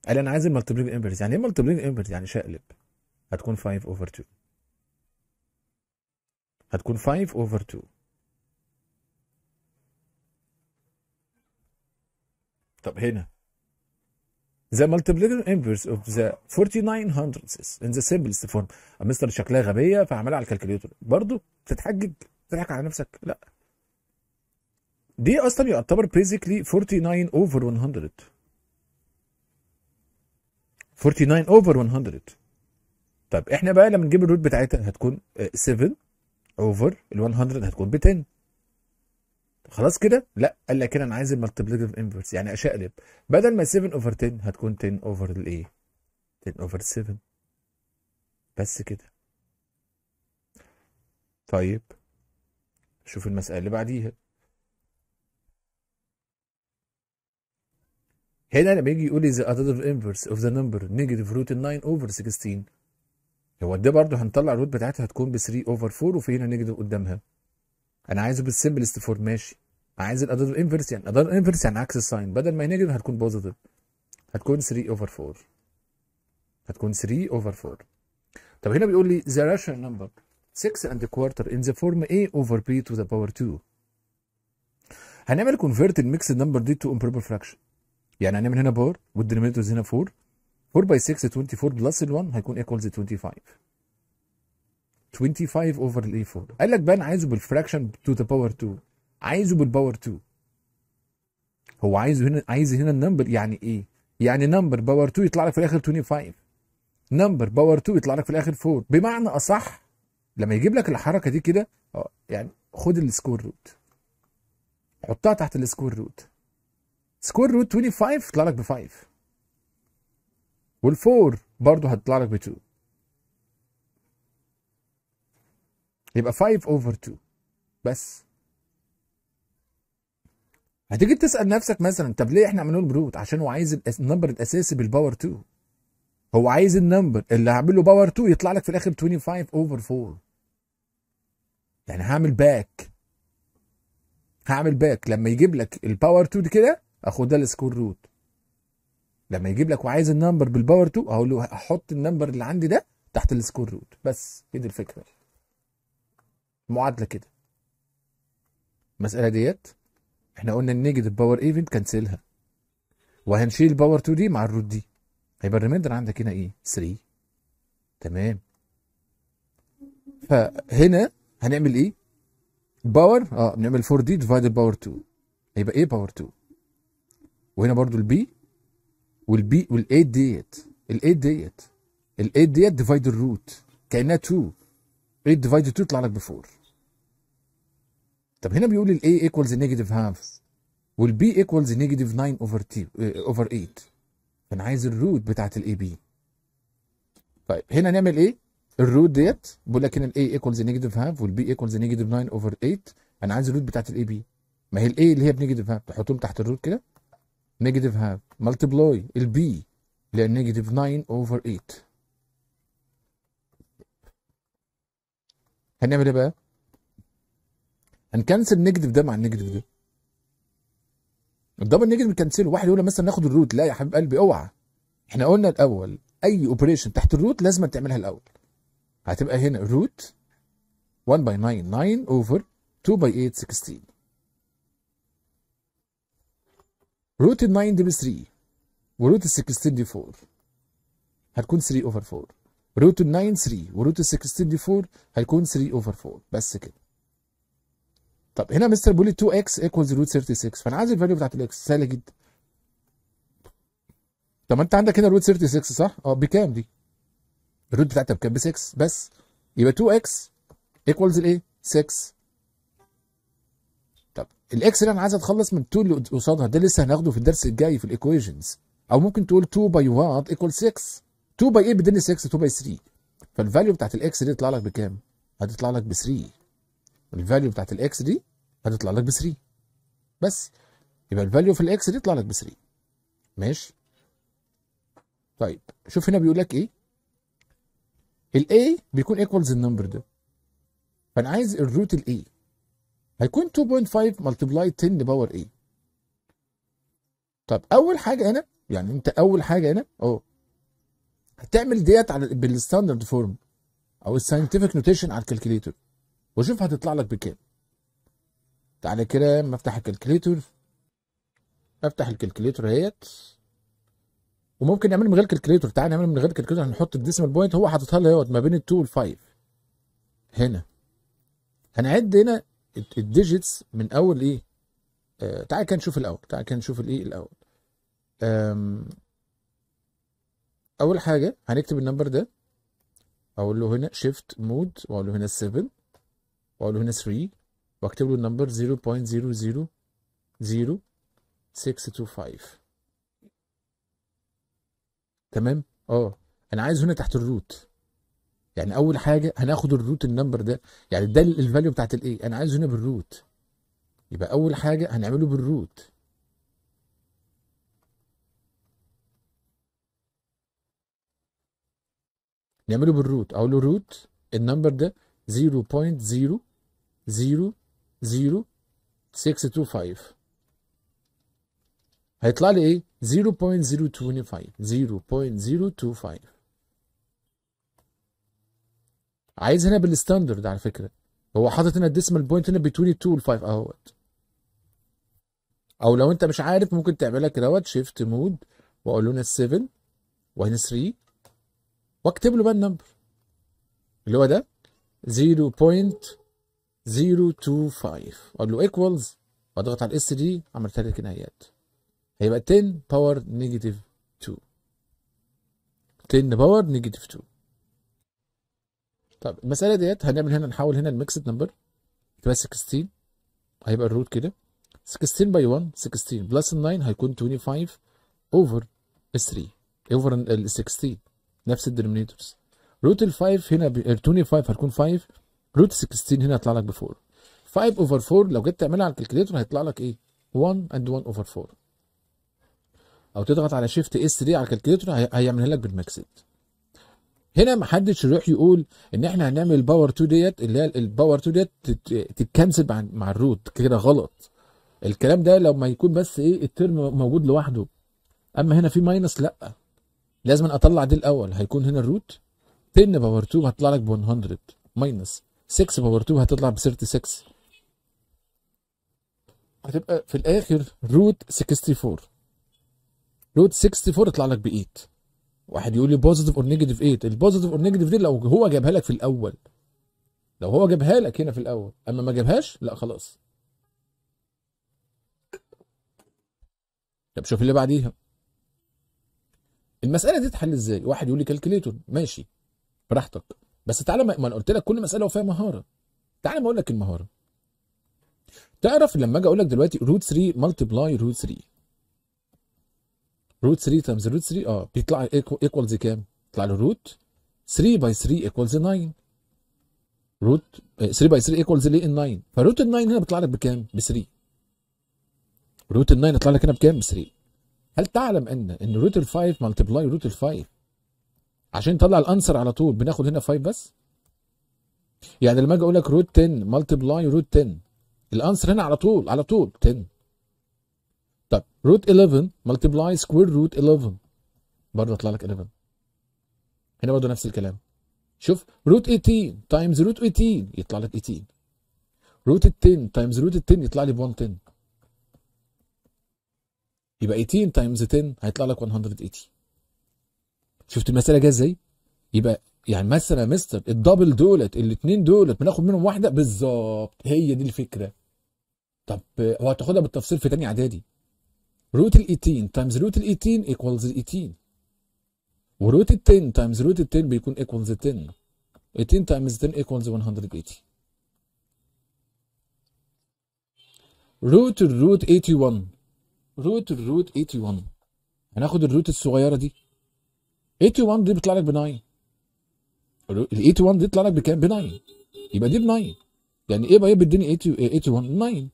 قال انا عايز المالتيبليك انفرس يعني ايه مالتيبليك انفرس يعني شقلب هتكون 5 اوفر 2 هتكون 5 اوفر 2 طب هنا the multiplicative inverse of the 4900 in the simplest form مستر آه، شكلها غبيه فعملها على الكالكوليتر برضه بتتحجج بتضحك على نفسك لا دي اصلا يعتبر بيزيكلي 49 اوفر 100 49 اوفر 100 طب احنا بقى لما نجيب الروت بتاعتها هتكون 7 آه، اوفر ال 100 هتكون ب 10 خلاص كده لا قال لك كده انا عايز المالتيبليكيف انفرس يعني اشقلب بدل ما 7 اوفر 10 هتكون 10 اوفر الايه 10 اوفر 7 بس كده طيب شوف المسألة اللي بعديها هنا لما يجي يقول لي the additive inverse of the number negative root 9 over 16 هو ده برضه هنطلع الروت بتاعتها هتكون ب 3 اوفر 4 وفي هنا نيجاتيف قدامها انا عايزه بالسمبلست فورم ماشي عايز الادر انفرس يعني الادر انفرس يعني عكس الساين بدل ما هي نيجاتيف هتكون بوزيتيف هتكون 3 اوفر 4 هتكون 3 اوفر 4 طب هنا بيقول لي the rational number 6 and a quarter in the form a over b to the power 2 هنعمل convert الميكس نمبر دي تو improper fraction يعني هنعمل هنا باور والدينامينيتورز هنا 4 4 باي 6 24 بلس ال 1 هيكون ايكوالز 25 25 اوفر الاي 4 قال لك بقى انا عايزه بالفراكشن تو ذا باور 2 عايزه بالباور 2 هو عايزه هنا عايز هنا النمبر يعني ايه؟ يعني نمبر باور 2 يطلع لك في الاخر 25 نمبر باور 2 يطلع لك في الاخر 4 بمعنى اصح لما يجيب لك الحركه دي كده آه، يعني خد السكور روت حطها تحت السكور روت سكور روت 25 يطلع لك ب 5 والفور برضه هتطلع لك ب 2 يبقى 5 اوفر 2 بس هتيجي تسال نفسك مثلا طب ليه احنا عملنا له بروت عشان هو عايز النمبر الاساسي بالباور 2 هو عايز النمبر اللي هعمل له باور 2 يطلع لك في الاخر 25 اوفر 4 يعني هعمل باك هعمل باك لما يجيب لك الباور 2 دي كده اخد ده السكور روت لما يجيب لك وعايز النمبر بالباور 2 هقول له احط النمبر اللي عندي ده تحت السكور روت بس هي دي الفكره المعادله كده المساله ديت احنا قلنا النيجاتيف باور ايفنت كنسلها وهنشيل باور 2 دي مع الروت دي هيبقى الريميندر عندك هنا ايه 3 تمام فهنا هنعمل ايه باور اه بنعمل 4 دي ديفايد باور 2 هيبقى ايه باور 2 وهنا برضو البي والبي والاي ديت الاي ديت الاي ديت ديفايد الروت كانها 2 8 ديفايد 2 يطلع لك ب 4 طب هنا بيقول الاي ايكوالز نيجاتيف هاف والبي ايكوالز نيجاتيف 9 اوفر تي اوفر 8 فانا عايز الروت بتاعت الاي بي طيب هنا نعمل ايه الروت ديت بيقول لك هنا الاي ايكوالز نيجاتيف هاف والبي ايكوالز نيجاتيف 9 اوفر 8 انا عايز الروت بتاعت الاي بي ما هي الاي اللي هي بنيجاتيف هاف تحطهم تحت الروت كده نيجاتيف هاف ملتبلاي البي هي نيجاتيف 9 over 8 هنعمل ايه بقى؟ هنكنسل النيجاتيف ده مع النيجاتيف ده الدبل نيجاتيف كنسل واحد يقول مثلا ناخد الروت لا يا حبيب قلبي اوعى احنا قلنا الاول اي اوبريشن تحت الروت لازم تعملها الاول هتبقى هنا روت 1 باي 9 9 اوفر 2 باي 8 16 روت ال 9 دي ب 3 وروت ال 16 دي 4 هتكون 3 اوفر 4 روت ال 9 3 وروت ال 16 دي 4 هيكون 3 اوفر 4 بس كده طب هنا مستر بيقول لي 2 اكس ايكوالز روت 36 فانا عايز الفاليو بتاعت الاكس سهله جدا طب ما انت عندك هنا روت 36 صح؟ اه بكام دي؟ الروت بتاعتها بكام؟ ب 6 بس يبقى 2 اكس ايكوالز الايه؟ 6 الاكس اللي انا عايز اتخلص من التو اللي قصادها ده لسه هناخده في الدرس الجاي في الايكويشنز او ممكن تقول 2 باي 1 ايكوال 6 2 باي ايه بيديني 6 2 باي 3 فالفاليو بتاعت الاكس دي تطلع لك بكام؟ هتطلع لك ب 3 الفاليو بتاعت الاكس دي هتطلع لك ب 3 بس يبقى الفاليو في الاكس دي يطلع لك ب 3 ماشي طيب شوف هنا بيقول لك ايه الاي بيكون ايكوالز النمبر ده فانا عايز الروت الاي هيكون 2.5 ملتبلاي 10 باور ايه طب اول حاجه هنا يعني انت اول حاجه هنا اهو هتعمل ديت على بالستاندرد فورم او الساينتفك نوتيشن على الكالكليتر وشوف هتطلع لك بكام تعالى كده مفتح الكالكليتر افتح الكالكليتر اهيت وممكن نعمل من غير كالكليتر تعالى نعمل من غير كالكليتر هنحط الديسيمال بوينت هو حاططها لي اهوت ما بين ال 2 وال 5 هنا هنعد هنا الديجيتس من اول ايه آه تعال كده نشوف الاول تعال كده نشوف الايه الاول اول حاجه هنكتب النمبر ده اقول له هنا شيفت مود واقول له هنا 7 واقول له هنا 3 واكتب له النمبر 0.000625 تمام اه انا عايز هنا تحت الروت يعني اول حاجه هناخد الروت النمبر ده يعني ده الفاليو بتاعت الايه انا عايزه هنا بالروت يبقى اول حاجه هنعمله بالروت نعمله بالروت اقول له روت النمبر ده 0.000625 هيطلع لي ايه 0.025 0.025 عايز هنا بالستاندرد على فكره هو حاطط هنا الديسمال بوينت هنا بين 2 وال 5 اهوت او لو انت مش عارف ممكن تعملها كدهوت شيفت مود واقول له هنا 7 وهنا 3 واكتب له بقى النمبر اللي هو ده 0.025 اقول له ايكوالز واضغط على الاس دي عملت لك نهايات هيبقى 10 باور نيجاتيف 2 10 باور نيجاتيف 2 طب المساله ديت هنعمل هنا نحول هنا الميكسد نمبر تبقى 16 هيبقى الروت كده 16 باي 1 16 بلس 9 هيكون 25 اوفر 3 اوفر ال 16 نفس الدينومينيتورز روت ال 5 هنا 25 هتكون 5 روت 16 هنا هيطلع لك ب 4 5 اوفر 4 لو جيت تعملها على الكالكليتر هيطلع لك ايه 1 اند 1 اوفر 4 او تضغط على شيفت اس 3 على الكالكليتر هيعملها لك بالمكسد هنا ما حدش يروح يقول ان احنا هنعمل الباور 2 ديت اللي هي الباور 2 ديت تتكنسل مع مع الروت كده غلط الكلام ده لو ما يكون بس ايه الترم موجود لوحده اما هنا في ماينس لا لازم اطلع دي الاول هيكون هنا الروت 10 باور 2 هتطلع لك ب 100 ماينس 6 باور 2 هتطلع ب 36 هتبقى في الاخر روت 64 روت 64 يطلع لك ب 8 واحد يقول لي بوزيتيف اور نيجاتيف 8 البوزيتيف اور نيجاتيف دي لو هو جابها لك في الاول لو هو جابها لك هنا في الاول اما ما جابهاش لا خلاص طب شوف اللي بعديها المساله دي تتحل ازاي واحد يقول لي كالكليتور ماشي براحتك بس تعالى ما انا قلت لك كل مساله وفيها مهاره تعالى ما اقول لك المهاره تعرف لما اجي اقول لك دلوقتي روت 3 ملتبلاي روت 3 روت 3 تايمز روت 3 اه بيطلع ايكوالز كام؟ يطلع له روت 3 باي 3 ايكوالز 9 روت 3 باي 3 ايكوالز ليه ال 9 فروت ال 9 هنا بيطلع لك بكام؟ ب 3 روت ال 9 يطلع لك هنا بكام؟ ب 3 هل تعلم ان ان روت ال 5 ملتبلاي روت ال 5 عشان تطلع الانسر على طول بناخد هنا 5 بس؟ يعني لما اجي اقول لك روت 10 ملتبلاي روت 10 الانسر هنا على طول على طول 10 طب روت 11 ملتبلاي سكوير روت 11 برضه هيطلع لك 11 هنا برضه نفس الكلام شوف روت 18 تايمز روت 18 يطلع لك 18 روت 10 تايمز روت 10 يطلع لي ب 110 يبقى 18 تايمز 10 هيطلع لك 180 شفت المساله جايه ازاي؟ يبقى يعني مثلا يا مستر الدبل دولت الاثنين دولت بناخد منهم واحده بالظبط هي دي الفكره طب هو هتاخدها بالتفصيل في ثاني اعدادي root ال 18 times root ال 18 equals ال 18 وروت ال 10 times root ال 10 بيكون equals 10 18 times 10 equals 180 root ال root 81 root ال root 81 هناخد الروت الصغيره دي 81 دي بيطلع لك ب 9 ال 81 دي بيطلع لك بكام ب 9 يبقى دي ب 9 يعني ايه بقى ايه بيديني 81 9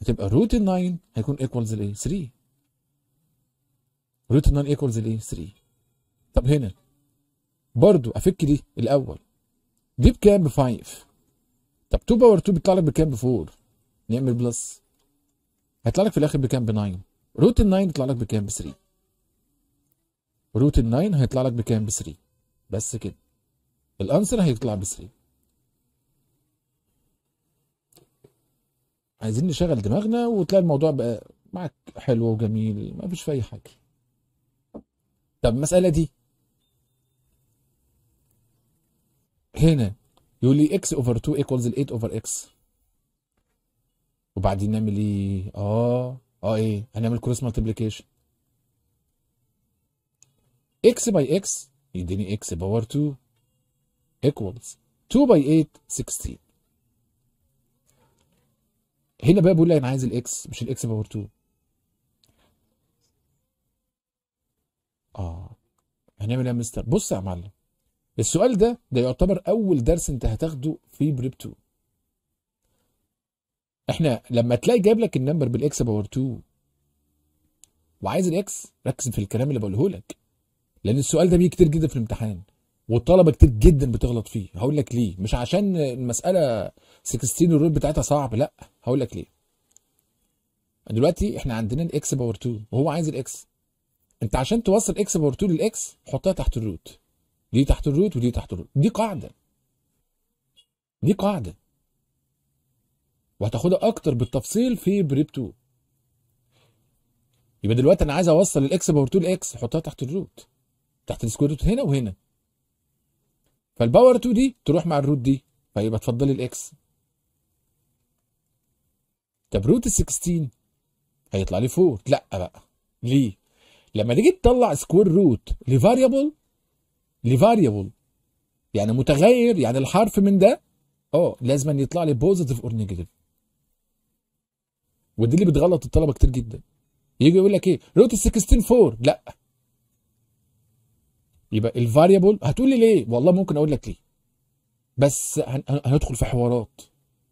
هتبقى روت ال 9 هيكون ايكوالز لايه 3 روت 9 ايكوالز ل 3 طب هنا برضو افك دي الاول دي بكام ب 5 طب 2 باور 2 بيطلع لك بكام ب 4 نعمل بلس هيطلع لك في الاخر بكام ب 9 روت ال 9 يطلع لك بكام ب 3 روت ال 9 هيطلع لك بكام ب 3 بس كده الانسر هيطلع ب 3 عايزين نشغل دماغنا وتلاقي الموضوع بقى معاك حلو وجميل ما فيش في اي حاجه طب المسألة دي هنا يقول لي x over 2 equals 8 over x وبعدين نعمل ايه اه اه ايه هنعمل كروس مالتيبليكيشن x باي x يديني x باور 2 equals 2 باي 8 16 هنا بقى بيقول لي انا عايز الاكس مش الاكس باور 2 اه هنعمل ايه يا مستر بص يا معلم السؤال ده ده يعتبر اول درس انت هتاخده في بريب 2 احنا لما تلاقي جايب لك النمبر بالاكس باور 2 وعايز الاكس ركز في الكلام اللي بقوله لك لان السؤال ده بيجي كتير جدا في الامتحان والطلبه كتير جدا بتغلط فيه هقول لك ليه مش عشان المساله 16 الرول بتاعتها صعب لا هقول لك ليه دلوقتي احنا عندنا الاكس باور 2 وهو عايز الاكس انت عشان توصل اكس باور 2 للاكس حطها تحت الروت دي تحت الروت ودي تحت الروت دي قاعده دي قاعده وهتاخدها اكتر بالتفصيل في بريب 2 يبقى دلوقتي انا عايز اوصل الاكس باور 2 لاكس حطها تحت الروت تحت السكوير روت هنا وهنا فالباور 2 دي تروح مع الروت دي فيبقى تفضلي الاكس طب روت ال 16 هيطلع لي 4 لا بقى ليه لما تيجي تطلع سكوير روت لفاريبل لفاريبل يعني متغير يعني الحرف من ده اه لازم أن يطلع لي بوزيتيف اور نيجاتيف ودي اللي بتغلط الطلبه كتير جدا يجي يقول لك ايه روت 16 4 لا يبقى الفاريبل هتقول لي ليه والله ممكن اقول لك ليه بس هندخل في حوارات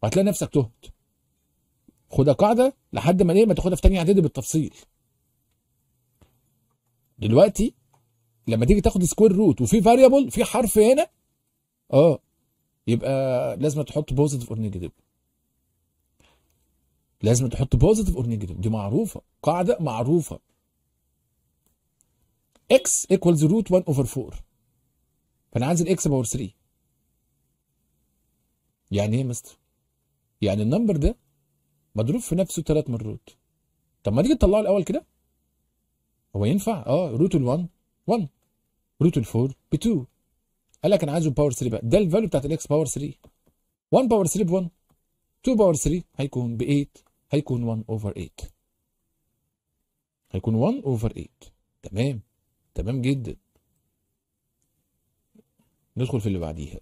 وهتلاقي نفسك تهت خدها قاعده لحد ما ايه ما تاخدها في تانية اعدادي بالتفصيل دلوقتي لما تيجي تاخد سكوير روت وفي فاريبل في حرف هنا اه يبقى لازم تحط بوزيتيف اور نيجاتيف لازم تحط بوزيتيف اور نيجاتيف دي معروفه قاعده معروفه اكس ايكوالز روت 1 اوفر 4 فانا عايز الاكس باور 3 يعني ايه يا مستر؟ يعني النمبر ده مضروب في نفسه ثلاث مرات طب ما تيجي تطلعه الاول كده هو ينفع اه روت ال 1 1 روت ال 4 ب 2 قال لك انا عايزه باور 3 بقى ده الفاليو بتاعت الاكس باور 3 1 باور 3 ب 1 2 باور 3 هيكون ب 8 هيكون 1 اوفر 8 هيكون 1 اوفر 8 تمام تمام جدا ندخل في اللي بعديها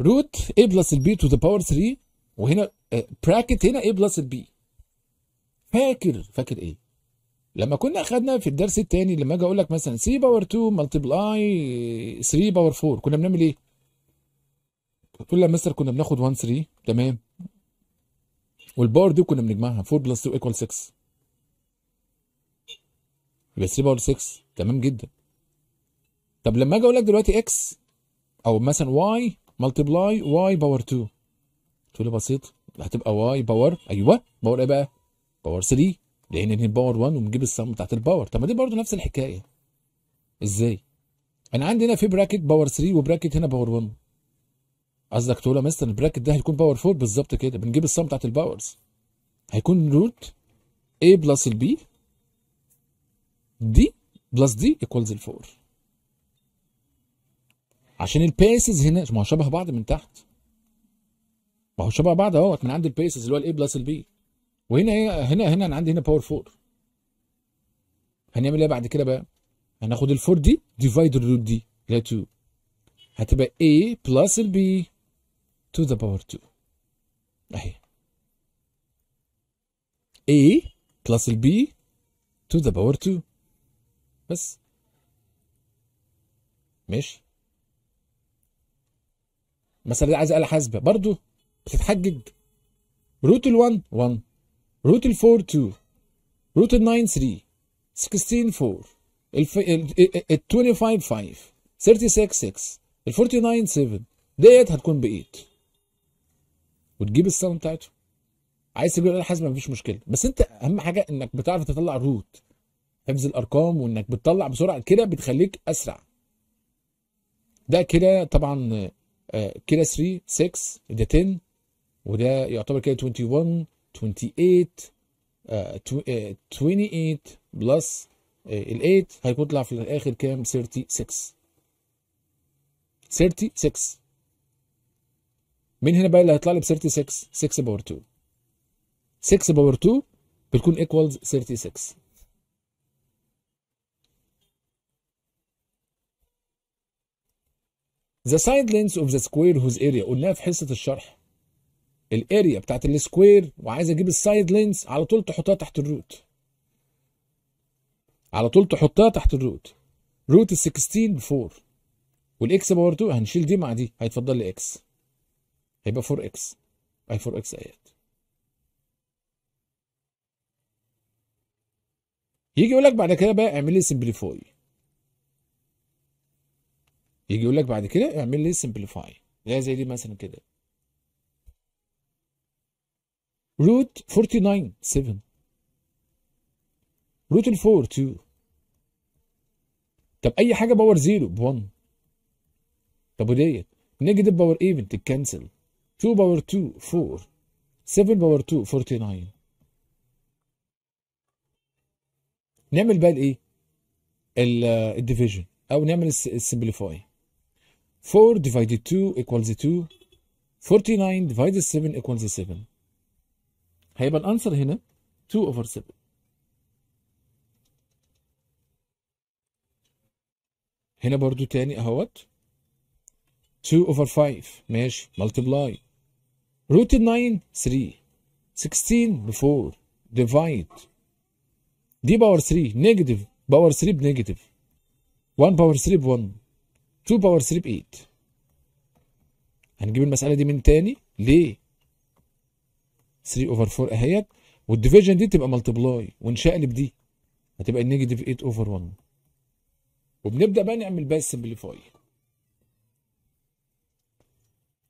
روت a بلس b تو ذا باور 3 وهنا براكت آه، هنا a بلس b فاكر فاكر ايه لما كنا اخذنا في الدرس الثاني لما اجي اقول لك مثلا 3 باور 2 ملتبلاي 3 باور 4 كنا بنعمل ايه؟ قلت له يا مستر كنا بناخد 1 3 تمام والباور دي كنا بنجمعها 4 بلس 2 ايكوال 6 يبقى 3 باور 6 تمام جدا طب لما اجي اقول لك دلوقتي اكس او مثلا واي ملتبلاي واي باور 2 تقول لي بسيط هتبقى واي باور ايوه باور ايه بقى؟ باور 3 لان دي باور 1 وبنجيب السم بتاعت الباور طب ما دي برضه نفس الحكايه ازاي انا عندي هنا في براكت باور 3 وبراكت هنا باور 1 قصدك تقول يا مستر البراكت ده هيكون باور 4 بالظبط كده بنجيب السم بتاعت الباورز هيكون روت A بلس البي دي بلس دي ايكوالز 4 عشان البيسز هنا ما هو شبه بعض من تحت ما هو شبه بعض اهوت من عند البيسز اللي هو A بلس البي وهنا هنا هنا انا عندي هنا باور 4 هنعمل ايه بعد كده بقى هناخد ال 4 دي ديفايد الروت دي ل 2 هتبقى a بلس ال b to the power 2 اهي a بلس ال b to the power 2 بس ماشي مثلا عايز آلة حاسبة برضه بتتحجج روت ال 1 1 روت ال 4 2 روت ال 9 3 16 4 ال 25 5 36 6 ال 49 7 ديت هتكون ب 8 وتجيب السالم بتاعتهم عايز تجيب الاله الحاسبه مفيش مشكله بس انت اهم حاجه انك بتعرف تطلع الروت حفظ الارقام وانك بتطلع بسرعه كده بتخليك اسرع ده كده طبعا آه، كده 3 6 ده 10 وده يعتبر كده 21 28 28 بلس ال 8 هيطلع في الاخر كام 36 36 مين هنا بقى اللي هيطلع لي ب 36 6 باور 2 6 باور 2 بتكون ايكوالز 36 The side length of the square whose area قلناها في حصة الشرح الاريا بتاعت السكوير وعايز اجيب السايد لينز على طول تحطها تحت الروت على طول تحطها تحت الروت روت ال 16 ب 4 والاكس باور 2 هنشيل دي مع دي هيتفضل لي اكس هيبقى 4 اكس اي 4 اكس ايات يجي يقول لك بعد كده بقى اعمل لي سمبليفاي يجي يقول لك بعد كده اعمل لي سمبليفاي زي دي مثلا كده root 49 7 root 4 2 طب اي حاجه باور 0 ب 1 طب وديت نيجاتيف باور ايفن تتكنسل 2 باور 2 4 7 باور 2 49 نعمل بقى الايه الديفيجن uh, او نعمل السمبليفاي 4 divided 2 equals 2 49 divided 7 equals 7 هيبقى الانسر هنا 2 اوفر 7 هنا برضو تاني اهوت 2 اوفر 5 ماشي ملتبلاي روت 9 3 16 ب 4 ديفايد دي باور 3 نيجاتيف باور 3 بنيجاتيف 1 باور 3 ب 1 2 باور 3 ب 8 هنجيب المسألة دي من تاني ليه؟ 3 اوفر 4 اهيت والديفيجن دي تبقى ملتبلاي ونشقلب دي هتبقى النيجاتيف 8 اوفر 1 وبنبدا بقى نعمل بقى السمبليفاي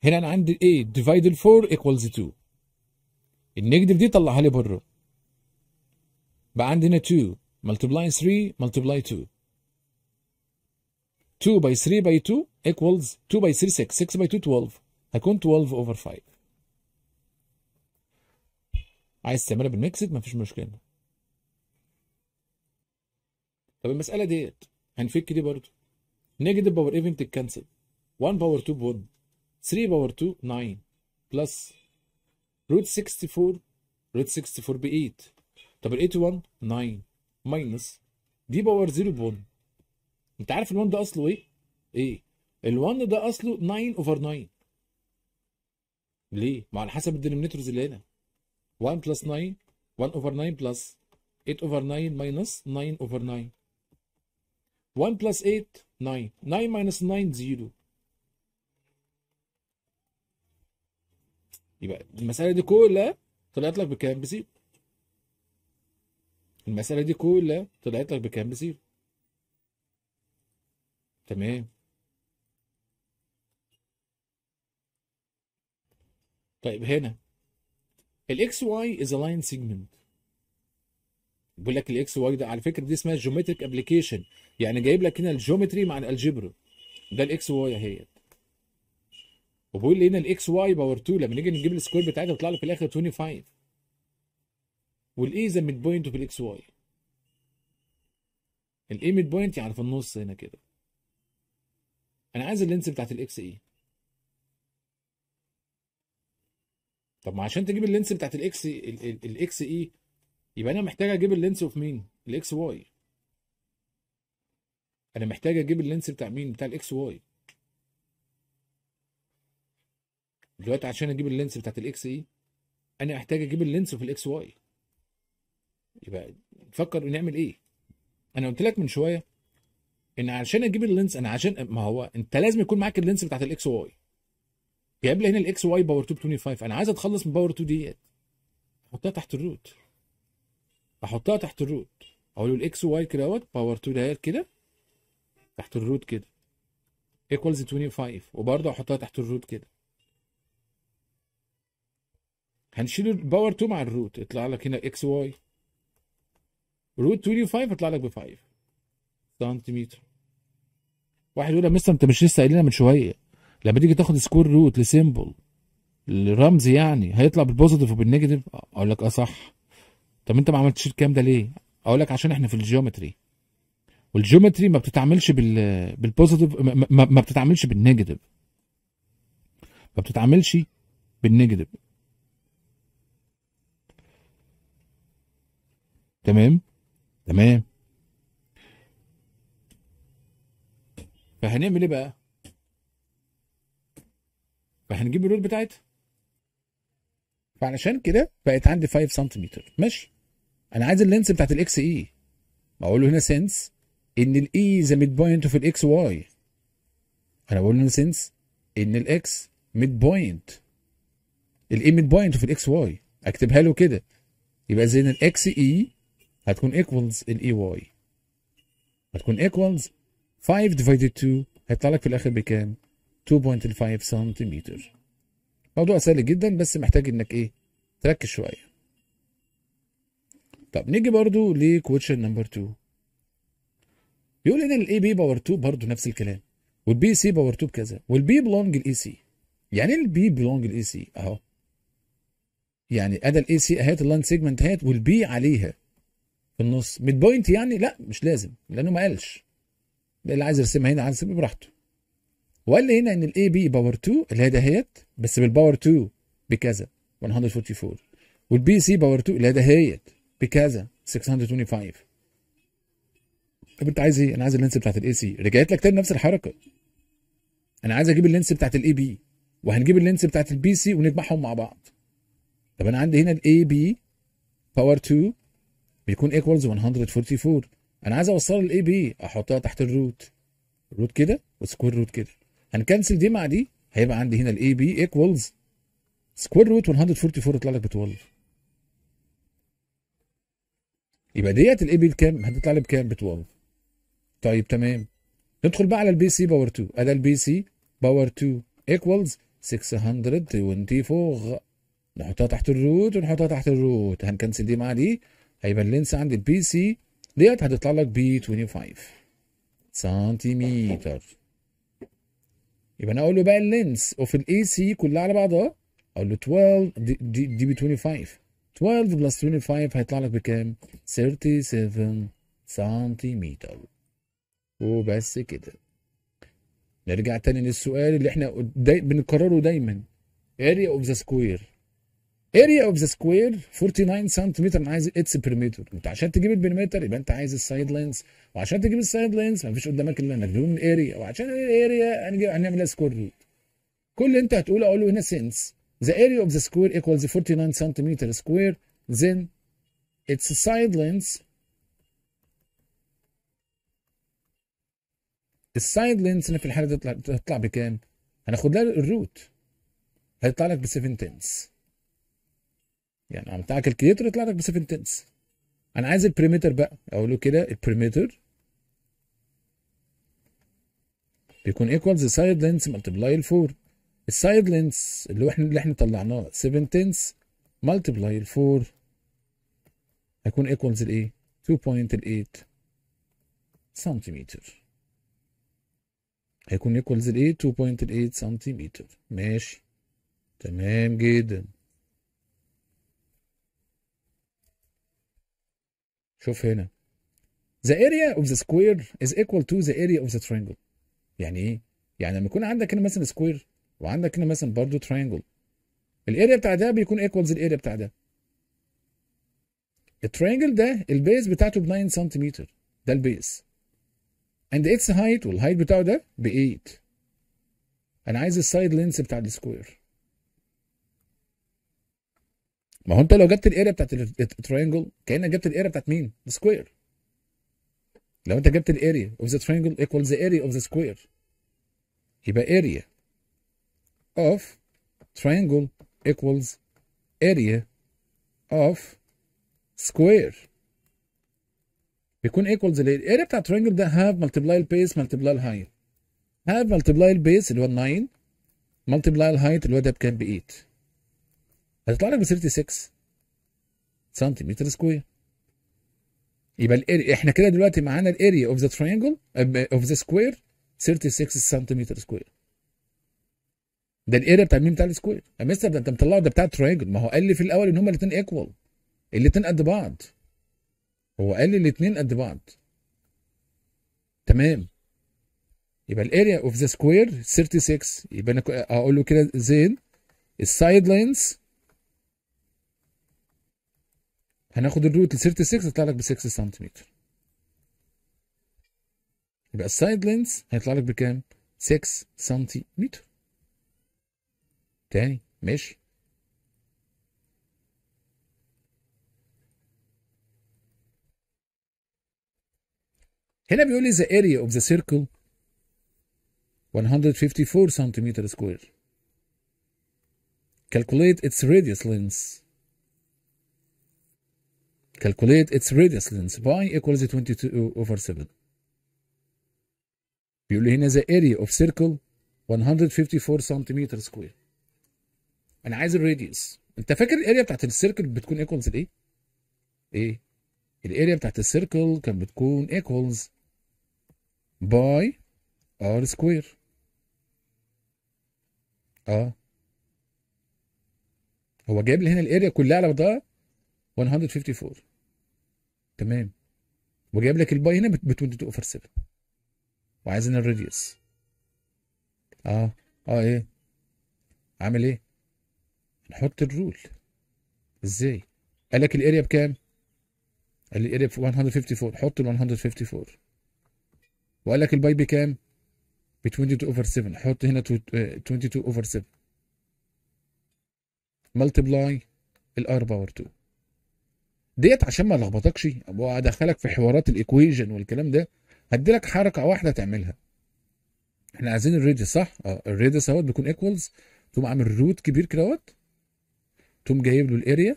هنا انا عندي ايه ديفايد 4 ايكوالز 2 النيجاتيف دي طلعها لي بره بقى عندنا 2 ملتبلاي 3 ملتبلاي 2 2 باي 3 باي 2 equals 2 باي 3 6 6 باي 2 12 هيكون 12 اوفر 5 عايز تعملها بالميكسد مفيش مشكله طب المساله ديت هنفك دي برضو نيجاتيف باور ايفن تتكنسل 1 باور 2 1 3 باور 2 9 بلس روت 64 روت 64 ب 8 طب ال 81 9 ماينس دي باور 0 ب 1 انت عارف ال1 ده اصله ايه؟ ايه؟ ال1 ده اصله 9 اوفر 9 ليه؟ ما على حسب الدينومينيتورز اللي هنا 1 plus 9 1 over 9 plus 8 over 9 minus 9 over 9 1 plus 8 9 9 minus 9 0 يبقى المسألة دي كلها طلعت لك بكام بزيرو المسألة دي كلها طلعت لك بكام بزيرو تمام طيب هنا الاكس واي از لاين سيجمنت بيقول لك الاكس واي ده على فكره دي اسمها جيومتريك ابلكيشن يعني جايب لك هنا الجيومتري مع الالجبرا ده الاكس واي اهيت وبيقول لي هنا الاكس واي باور 2 لما نيجي نجيب السكوير بتاعتها بيطلع لي في الاخر 25 والاي ذا ميد بوينت في الاكس واي الاي ميد بوينت يعني في النص هنا كده انا عايز اللينس بتاعت الاكس ايه طب ما عشان تجيب اللينس بتاعت الاكس الاكس اي e، يبقى انا محتاج اجيب اللينس اوف مين الاكس واي انا محتاج اجيب اللينس بتاع مين بتاع الاكس واي دلوقتي عشان اجيب اللينس بتاعت الاكس اي e، انا محتاج اجيب اللينس في الاكس واي يبقى نفكر نعمل ايه انا قلت لك من شويه ان عشان اجيب اللينس انا عشان ما هو انت لازم يكون معاك اللينس بتاعت الاكس واي جايب لي هنا الاكس واي باور 2 25 انا عايز اتخلص من باور 2 ديت احطها تحت الروت احطها تحت الروت اقول له الاكس واي كدهوت باور 2 داير كده تحت الروت كده ايكوالز 25 وبرضه احطها تحت الروت كده هنشيل الباور 2 مع الروت يطلع لك هنا اكس واي روت 25 يطلع لك ب 5 سنتيمتر واحد يقول يا مستر انت مش لسه قايل لنا من شويه لما تيجي تاخد سكوير روت لسيمبل لرمز يعني هيطلع بالبوزيتيف وبالنيجاتيف اقول لك اه صح طب انت ما عملتش الكلام ده ليه اقول لك عشان احنا في الجيومتري والجيومتري ما بتتعاملش بال بالبوزيتيف ما, ما, ما بتتعاملش بالنيجاتيف ما بتتعاملش بالنيجاتيف تمام تمام فهنعمل ايه بقى فهنجيب الرول بتاعتها فعلشان كده بقت عندي 5 سنتيمتر ماشي انا عايز اللينس بتاعت الاكس اي e. بقول له هنا سنس ان الاي ذا ميد بوينت اوف الاكس واي انا بقول له هنا سنس ان الاكس ميد بوينت الاي ميد بوينت اوف الاكس واي اكتبها له كده يبقى زي ان الاكس اي e هتكون ايكوالز الاي واي هتكون ايكوالز 5 ديفايدد 2 هيطلع لك في الاخر بكام؟ 2.5 سنتيمتر موضوع سهل جدا بس محتاج انك ايه تركز شويه طب نيجي برضو لكوتشن نمبر 2 بيقول هنا الاي بي باور 2 برضو نفس الكلام والبي سي باور 2 بكذا والبي بلونج الاي سي يعني ايه البي بلونج الاي سي اهو يعني انا الاي سي اهات اللاين سيجمنت هات والبي عليها في النص ميد بوينت يعني لا مش لازم لانه ما قالش اللي عايز يرسمها هنا عايز يرسمها براحته وقال لي هنا ان الاي بي باور 2 اللي هي دهيت بس بالباور 2 بكذا 144 والبي سي باور 2 اللي هي دهيت بكذا 625 طب انت عايز ايه؟ انا عايز اللينس بتاعت الاي سي رجعت لك تاني نفس الحركه انا عايز اجيب اللينس بتاعت الاي بي وهنجيب اللينس بتاعت البي سي ونجمعهم مع بعض طب انا عندي هنا الاي بي باور 2 بيكون ايكوالز 144 انا عايز اوصل الاي بي احطها تحت الروت الروت كده وسكوير روت كده هنكنسل دي مع دي هيبقى عندي هنا الاي بي ايكوالز سكوير روت 144 يطلع لك ب 12 يبقى ديت الاي بي بكام؟ هتطلع لي بكام؟ ب 12 طيب تمام ندخل بقى على البي سي باور 2 ادي البي سي باور 2 ايكوالز 624 نحطها تحت الروت ونحطها تحت الروت هنكنسل دي مع دي هيبقى اللينس عند البي سي ديت هتطلع لك ب 25 سنتيمتر يبقى انا اقول له بقى اللينس اوف الاي سي كلها على بعضها اقول له 12 دي, دي, دي ب 25 12 بلس 25 هيطلع لك بكام؟ 37 سنتيمتر وبس كده نرجع تاني للسؤال اللي احنا داي بنكرره دايما اريا اوف ذا سكوير اريا اوف ذا سكوير 49 سنتيمتر انا عايز اتس بريمتر انت عشان تجيب البريمتر يبقى انت عايز السايد لينز وعشان تجيب السايد لينز ما فيش قدامك الا انك تجيب الاريا وعشان الاريا لها سكوير روت كل اللي انت هتقوله اقوله هنا سنس the area of the square equals 49 سنتيمتر سكوير then its side لينز السايد لينز في الحاله دي تطلع بكام؟ هناخد لها الروت هيطلع لك ب 7 تنس يعني عملت لها الكريتور يطلع لك بسيف انتنس انا عايز البريمتر بقى اقول له كده البريمتر بيكون ايكوالز سايد لينس ملتبلاي الفور السايد لينس اللي احنا اللي احنا طلعناه 7 تنس ملتبلاي الفور هيكون ايكوالز الايه 2.8 سنتيمتر هيكون ايكوالز الايه 2.8 سنتيمتر ماشي تمام جدا شوف هنا the area of the square is equal to the area of the triangle يعني ايه يعني لما يكون عندك هنا مثلا سكوير وعندك هنا مثلا برضه ترينجل الاريا بتاع ده بيكون ايكوالز الاريا بتاع ده الترينجل ده البيز بتاعته ب 9 سنتيمتر ده البيز اند اتس هايت والهايت بتاعه ده ب 8 انا عايز السايد لينس بتاع السكوير ما هو انت لو جبت الاريا بتاعت الترينجل كانك جبت الاريا بتاعت مين؟ السكوير لو انت جبت الاريا اوف ذا ترينجل ايكوال ذا اريا اوف ذا سكوير يبقى اريا اوف ترينجل equals area اوف سكوير بيكون equals الاريا بتاع الترينجل ده هاف ملتبلاي البيس ملتبلاي الهايت هاف ملتبلاي البيس اللي هو 9 ملتبلاي الهايت اللي هو ده بكام ب 8 هتطلع لك ب 36 سنتيمتر سكوير يبقى الاري احنا كده دلوقتي معانا الاريا اوف ذا ترينجل اوف ذا سكوير 36 سنتيمتر سكوير ده الاريا بتاع مين بتاع السكوير يا مستر ده انت مطلعه ده بتاع الترينجل ما هو قال لي في الاول ان هما الاثنين ايكوال الاثنين قد بعض هو قال لي الاثنين قد بعض تمام يبقى الاريا اوف ذا سكوير 36 يبقى انا اقول له كده زين السايد لاينز هناخد الروت ل 36 يطلع لك ب 6 سم يبقى السايد لينس هيطلع لك بكام 6 سم تاني ماشي هنا بيقول لي the area of the circle 154 سنتيمتر سكوير calculate its radius length calculate its radius length by equals 22 over 7 بيقول لي هنا the area of circle 154 سنتيمتر سكوير انا عايز الراديوس انت فاكر الاريا بتاعت السيركل بتكون ايكوالز لايه؟ ايه؟ الاريا بتاعت السيركل كانت بتكون ايكوالز باي ار سكوير اه هو جايب لي هنا الاريا كلها على بعضها 154 تمام وجايب لك الباي هنا ب 22 اوفر 7 وعايزين الريديوس اه اه ايه عامل ايه نحط الرول ازاي قال لك الاريا بكام قال لي الاريا ب 154 حط ال 154 وقال لك الباي بكام ب 22 اوفر 7 حط هنا 22 اوفر 7 ملتبلاي الار باور 2 ديت عشان ما لخبطكش وادخلك في حوارات الايكويجن والكلام ده هديلك حركه واحده تعملها احنا عايزين الريدي صح اه الريدي اهوت بيكون ايكوالز تقوم عامل روت كبير كده اهوت تقوم جايب له الاريا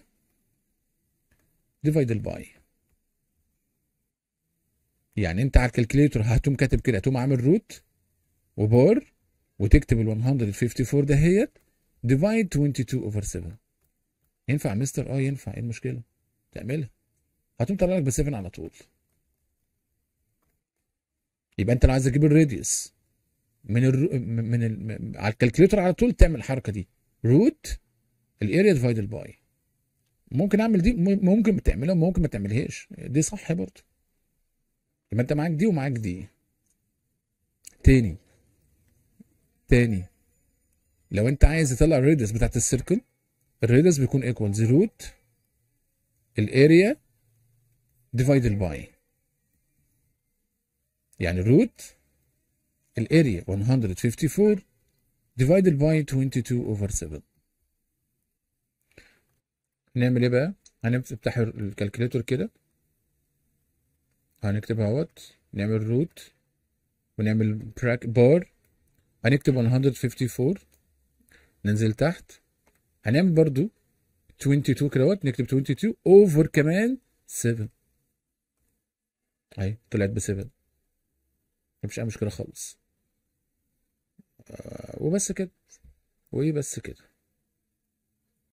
ديفايد باي يعني انت على الكالكليتر هتقوم كاتب كده تقوم عامل روت وبار وتكتب ال 154 دهيت ديفايد 22 اوفر 7 ينفع مستر اه ينفع ايه المشكله تعملها هتقوم طالع لك ب 7 على طول يبقى انت لو عايز تجيب الراديوس من الرو... من ال على الكالكوليتر على طول تعمل الحركه دي روت الاريا ديفايد باي ممكن اعمل دي ممكن تعملها وممكن ما تعملهاش دي صح برضه يبقى انت معاك دي ومعاك دي تاني تاني لو انت عايز تطلع الريدس بتاعت السيركل الريدس بيكون ايكوالز روت الاريا ديفايدد باي يعني روت الاريا 154 ديفايدد باي 22 اوفر 7 نعمل ايه بقى هنفتح الكالكوليتور كده هنكتب اهوت نعمل روت ونعمل براك بار هنكتب 154 ننزل تحت هنعمل برضو 22 كدهوت نكتب 22 اوفر كمان 7 اهي طلعت ب 7 مفيش اي مشكله خالص آه وبس كده وايه بس كده